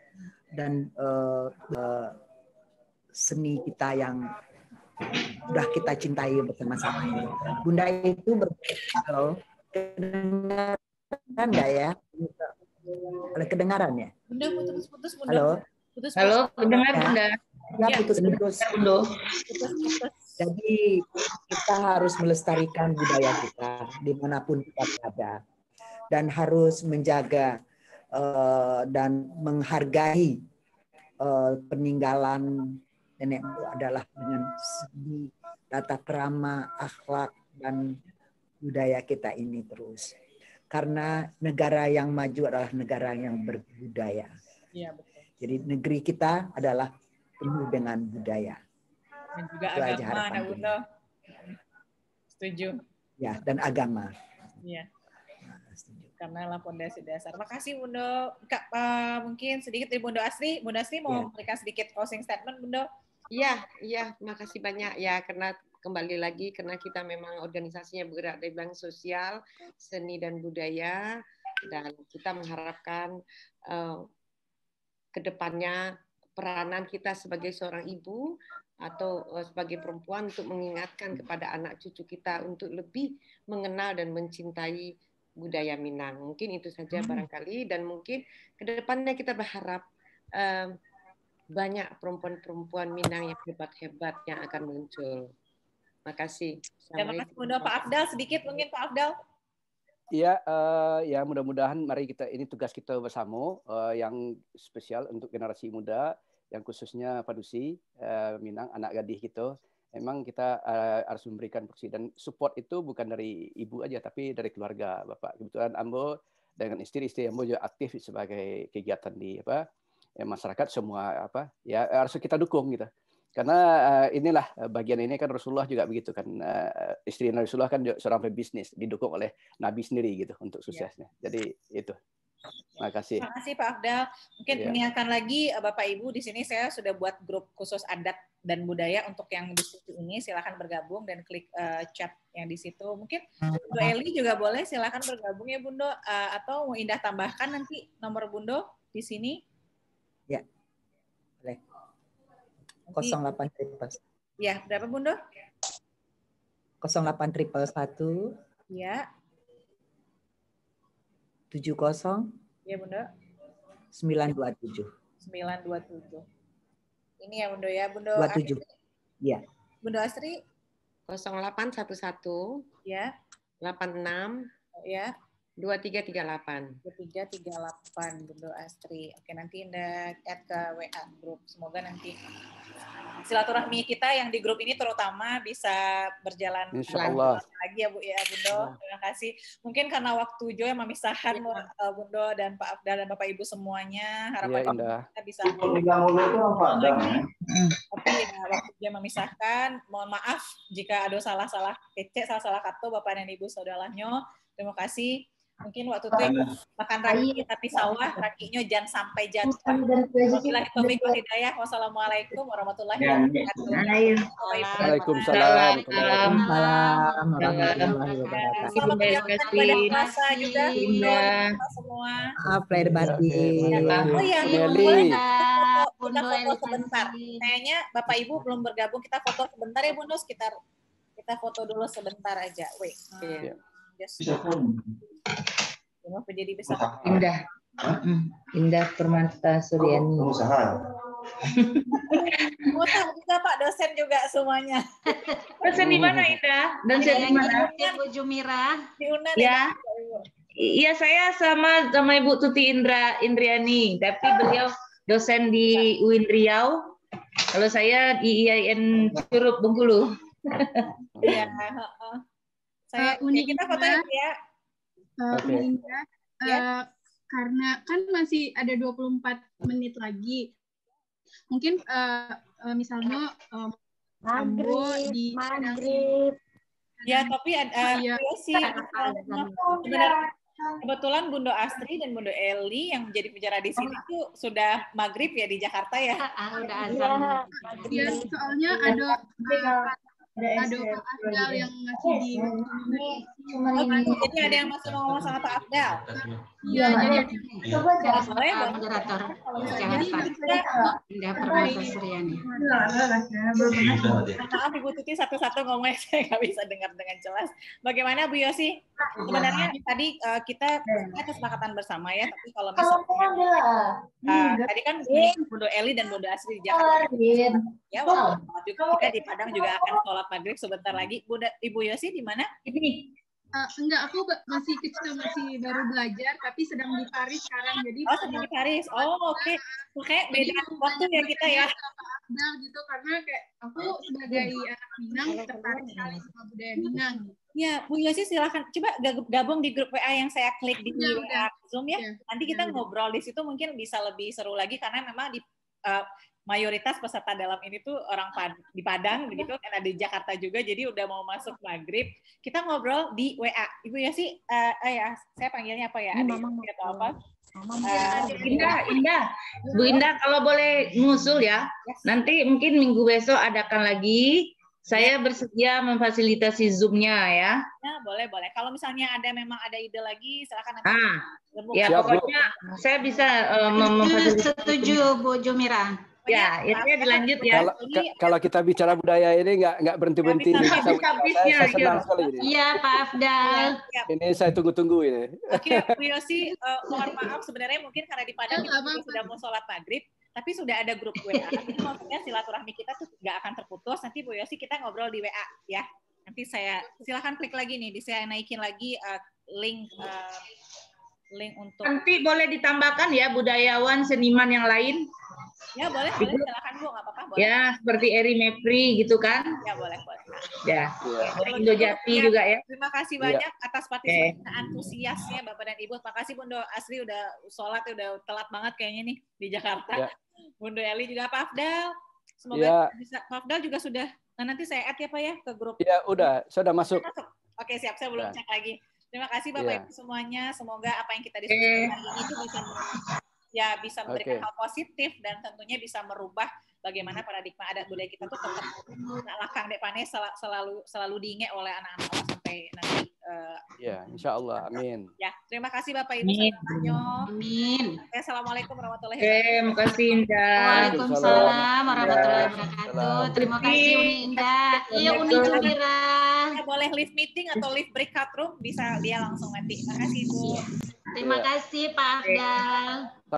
dan uh, uh, seni kita yang sudah kita cintai bersama-sama ini. Bunda itu berkata, halo kedengaran nggak ya? Oleh kedengaran ya? Bunda putus-putus Bunda. Halo. Putus, Halo, kedengar ya. Bunda. Ya, ya. putus-putus. Ya, Jadi kita harus melestarikan budaya kita dimanapun kita berada dan harus menjaga Eh, dan menghargai eh, peninggalan nenek moyang adalah dengan segi tata kerama, akhlak, dan budaya kita ini terus. Karena negara yang maju adalah negara yang berbudaya. Ya, betul. Jadi negeri kita adalah penuh dengan budaya. Dan juga Itu agama, Setuju. Ya, dan agama. Ya karena lah pondasi dasar. Makasih Bundo. Kak, uh, mungkin sedikit dari Bundo Asri. Bundo Asri mau yeah. Iya. sedikit closing statement Bundo. Iya, iya, makasih banyak ya karena kembali lagi karena kita memang organisasinya bergerak di bidang sosial, seni dan budaya dan kita mengharapkan uh, eh, kedepannya peranan kita sebagai seorang ibu atau eh, sebagai perempuan untuk mengingatkan kepada anak cucu kita untuk lebih mengenal dan mencintai budaya Minang. Mungkin itu saja hmm. barangkali dan mungkin kedepannya kita berharap um, banyak perempuan-perempuan Minang yang hebat-hebat yang akan muncul. Makasih. Terima kasih. Ya, Mudah Pak Afdal sedikit mungkin Pak Afdal. Iya, uh, ya mudah-mudahan mari kita ini tugas kita bersama uh, yang spesial untuk generasi muda, yang khususnya Padusi, uh, Minang, anak gadis kita. Gitu memang kita eh, harus memberikan proksi dan support itu bukan dari ibu aja tapi dari keluarga bapak kebetulan Ambo dengan istri-istri Ambo juga aktif sebagai kegiatan di apa ya, masyarakat semua apa ya harus kita dukung gitu karena uh, inilah bagian ini kan Rasulullah juga begitu kan uh, istri Rasulullah kan seorang pebisnis didukung oleh Nabi sendiri gitu untuk iya. suksesnya yeah. jadi itu Terima kasih. Terima kasih Pak Afdal. Mungkin ya. mengingatkan lagi eh, Bapak Ibu di sini saya sudah buat grup khusus adat dan budaya untuk yang di situ ini Silahkan bergabung dan klik uh, chat yang di situ. Mungkin Bu Eli juga boleh Silahkan bergabung ya Bundo uh, atau mau Indah tambahkan nanti nomor Bundo di sini. Ya. Boleh. 08 triple. Ya, berapa Bundo? 08 triple satu. Ya tujuh kosong. Iya bunda. Sembilan dua tujuh. Sembilan dua tujuh. Ini ya bunda ya bunda. Dua tujuh. Iya. Bunda Astri. Kosong delapan satu satu. Ya. Delapan enam. Ya. Dua tiga tiga delapan. Dua tiga delapan bunda Astri. Oke nanti Indah add ke WA grup. Semoga nanti silaturahmi kita yang di grup ini terutama bisa berjalan lagi ya Bu ya Bundo. Terima kasih. Mungkin karena waktu Jo yang memisahkan ya. Bundo dan Pak Afda dan Bapak Ibu semuanya harapan ya, kita bisa iya, Tapi ya, waktu Jo memisahkan, mohon maaf jika ada salah-salah kece, salah-salah kata Bapak dan Ibu saudaranya. Terima kasih mungkin waktu itu makan raki tapi sawah raginya jangan sampai jatuh. Wabillahi hidayah. Wassalamualaikum warahmatullahi ya, wabarakatuh. Waalaikumsalam. Waalaikumsalam. Warahmatullahi wabarakatuh. Selamat menjalankan pada masa juga. Iya. Semua. Maaf Oh iya, boleh kita foto sebentar. Kayaknya Bapak Ibu belum bergabung, kita foto sebentar ya Bu Nus, kita kita foto dulu sebentar aja. Wait. Yes. Iya. Nah, iya. Rumah Penjadi Besar. Indah. Hah? Hmm, indah Permata Suryani. Oh, usaha. Pengusaha kita Pak dosen juga semuanya. Dosen di mana Indah? Dosen di mana? Bu Jumira. Di Unan. Ya. Iya saya sama sama Ibu Tuti Indra Indriani, tapi beliau dosen di UIN Riau. Kalau saya di IAIN Curup Bengkulu. Iya. Saya uh, kita foto ya. Uh, yeah. uh, karena kan masih ada 24 menit lagi. Mungkin uh, uh, misalnya um, maghrib, di maghrib. Ya, tapi oh, iya. Iya ada uh, ya. sih sebenarnya Kebetulan Bunda Astri dan Bunda Eli yang menjadi penjara di sini itu oh. sudah maghrib ya di Jakarta ya. Ah, udah ya, Ya, soalnya ada iya ada Pak Afdal yang ngasih di eh, cuma ini. Jadi ada yang masih ngomong sama Pak Afdal. Iya, iya jadi coba iya. jangan sore moderator. Tidak pernah keserian ya. Maaf Ibu Tuti satu-satu ngomongnya saya nggak bisa dengar dengan jelas. Bagaimana Bu Yosi? Sebenarnya iya. tadi eh, kita punya kesepakatan bersama ya, tapi kalau misalnya eh, hmm, tadi kan Bodo Eli dan Bodo Asri di Jakarta. Ya, waktu kita di Padang juga akan sholat Pak sebentar hmm. lagi. Bunda, Ibu Yosi di mana? Ini. Uh, enggak, aku masih kecil, masih baru belajar, tapi sedang di Paris sekarang. Jadi oh, sedang di Paris. Oh, iya. oke. Okay. Oke, okay, beda waktu ya kita ya. Nah, gitu, karena kayak aku oh, sebagai anak iya. eh, Minang tertarik sekali sama budaya Minang. Ya, Bu Yosi silahkan. Coba gabung di grup WA yang saya klik di ya, Zoom ya. ya. Nanti iya, kita ya, ngobrol di situ mungkin bisa lebih seru lagi, karena memang di uh, mayoritas peserta dalam ini tuh orang pad di Padang begitu iya. kan ada di Jakarta juga jadi udah mau masuk maghrib kita ngobrol di WA ibu ya sih uh, eh ya saya panggilnya apa ya ada atau apa Uh, Indah, Indah, Bu Indah, kalau boleh ngusul ya, nanti mungkin minggu besok adakan lagi saya bersedia memfasilitasi zoomnya ya. Nah, boleh boleh. Kalau misalnya ada memang ada ide lagi, silakan nanti. Ah, ya pokoknya Bu. saya bisa uh, memfasilitasi. Setuju Bu Jumira. Ya, ya ini dilanjut ya. Kalau, ka, kalau kita bicara budaya ini nggak nggak berhenti berhenti. Habis, bisa, bisa, bisa, bisa, bisa, bisa, bisa, bisa, Iya Pak Afdal. Ya, ini saya tunggu-tunggu ini. Oke, okay, Bu Yosi, uh, mohon maaf sebenarnya mungkin karena di Padang kita apa, sudah mau sholat maghrib, tapi sudah ada grup WA. Jadi maksudnya silaturahmi kita tuh nggak akan terputus. Nanti Bu Yosi kita ngobrol di WA ya. Nanti saya silahkan klik lagi nih, di saya naikin lagi uh, link uh, link untuk nanti boleh ditambahkan ya budayawan seniman yang lain ya boleh boleh silakan bu nggak apa-apa boleh ya seperti Eri Mepri gitu kan ya boleh boleh ya, ya. Indo Jati ya. juga ya terima kasih iya. banyak ya. atas partisipasi okay. antusiasnya bapak dan ibu terima kasih Bundo Asri udah sholat udah telat banget kayaknya nih di Jakarta ya. Bundo Eli juga Pak Afdal semoga ya. bisa Pak Afdal juga sudah nah nanti saya add ya Pak ya ke grup ya udah sudah masuk, masuk. oke siap saya belum ya. cek lagi Terima kasih Bapak yeah. Ibu semuanya. Semoga apa yang kita diskusikan hari ini itu bisa ya bisa memberikan okay. hal positif dan tentunya bisa merubah bagaimana paradigma adat budaya kita tuh tetap nah, lakang dek pane selalu selalu diingat oleh anak-anak sampai nanti uh, ya insya Allah amin ya terima kasih bapak ibu amin. amin assalamualaikum warahmatullahi wabarakatuh terima kasih Indah Waalaikumsalam warahmatullahi wabarakatuh terima kasih Uni Indah iya Uni Jumira iya, boleh live meeting atau live breakout room bisa dia langsung nanti terima kasih Bu terima iya. kasih Pak Afdal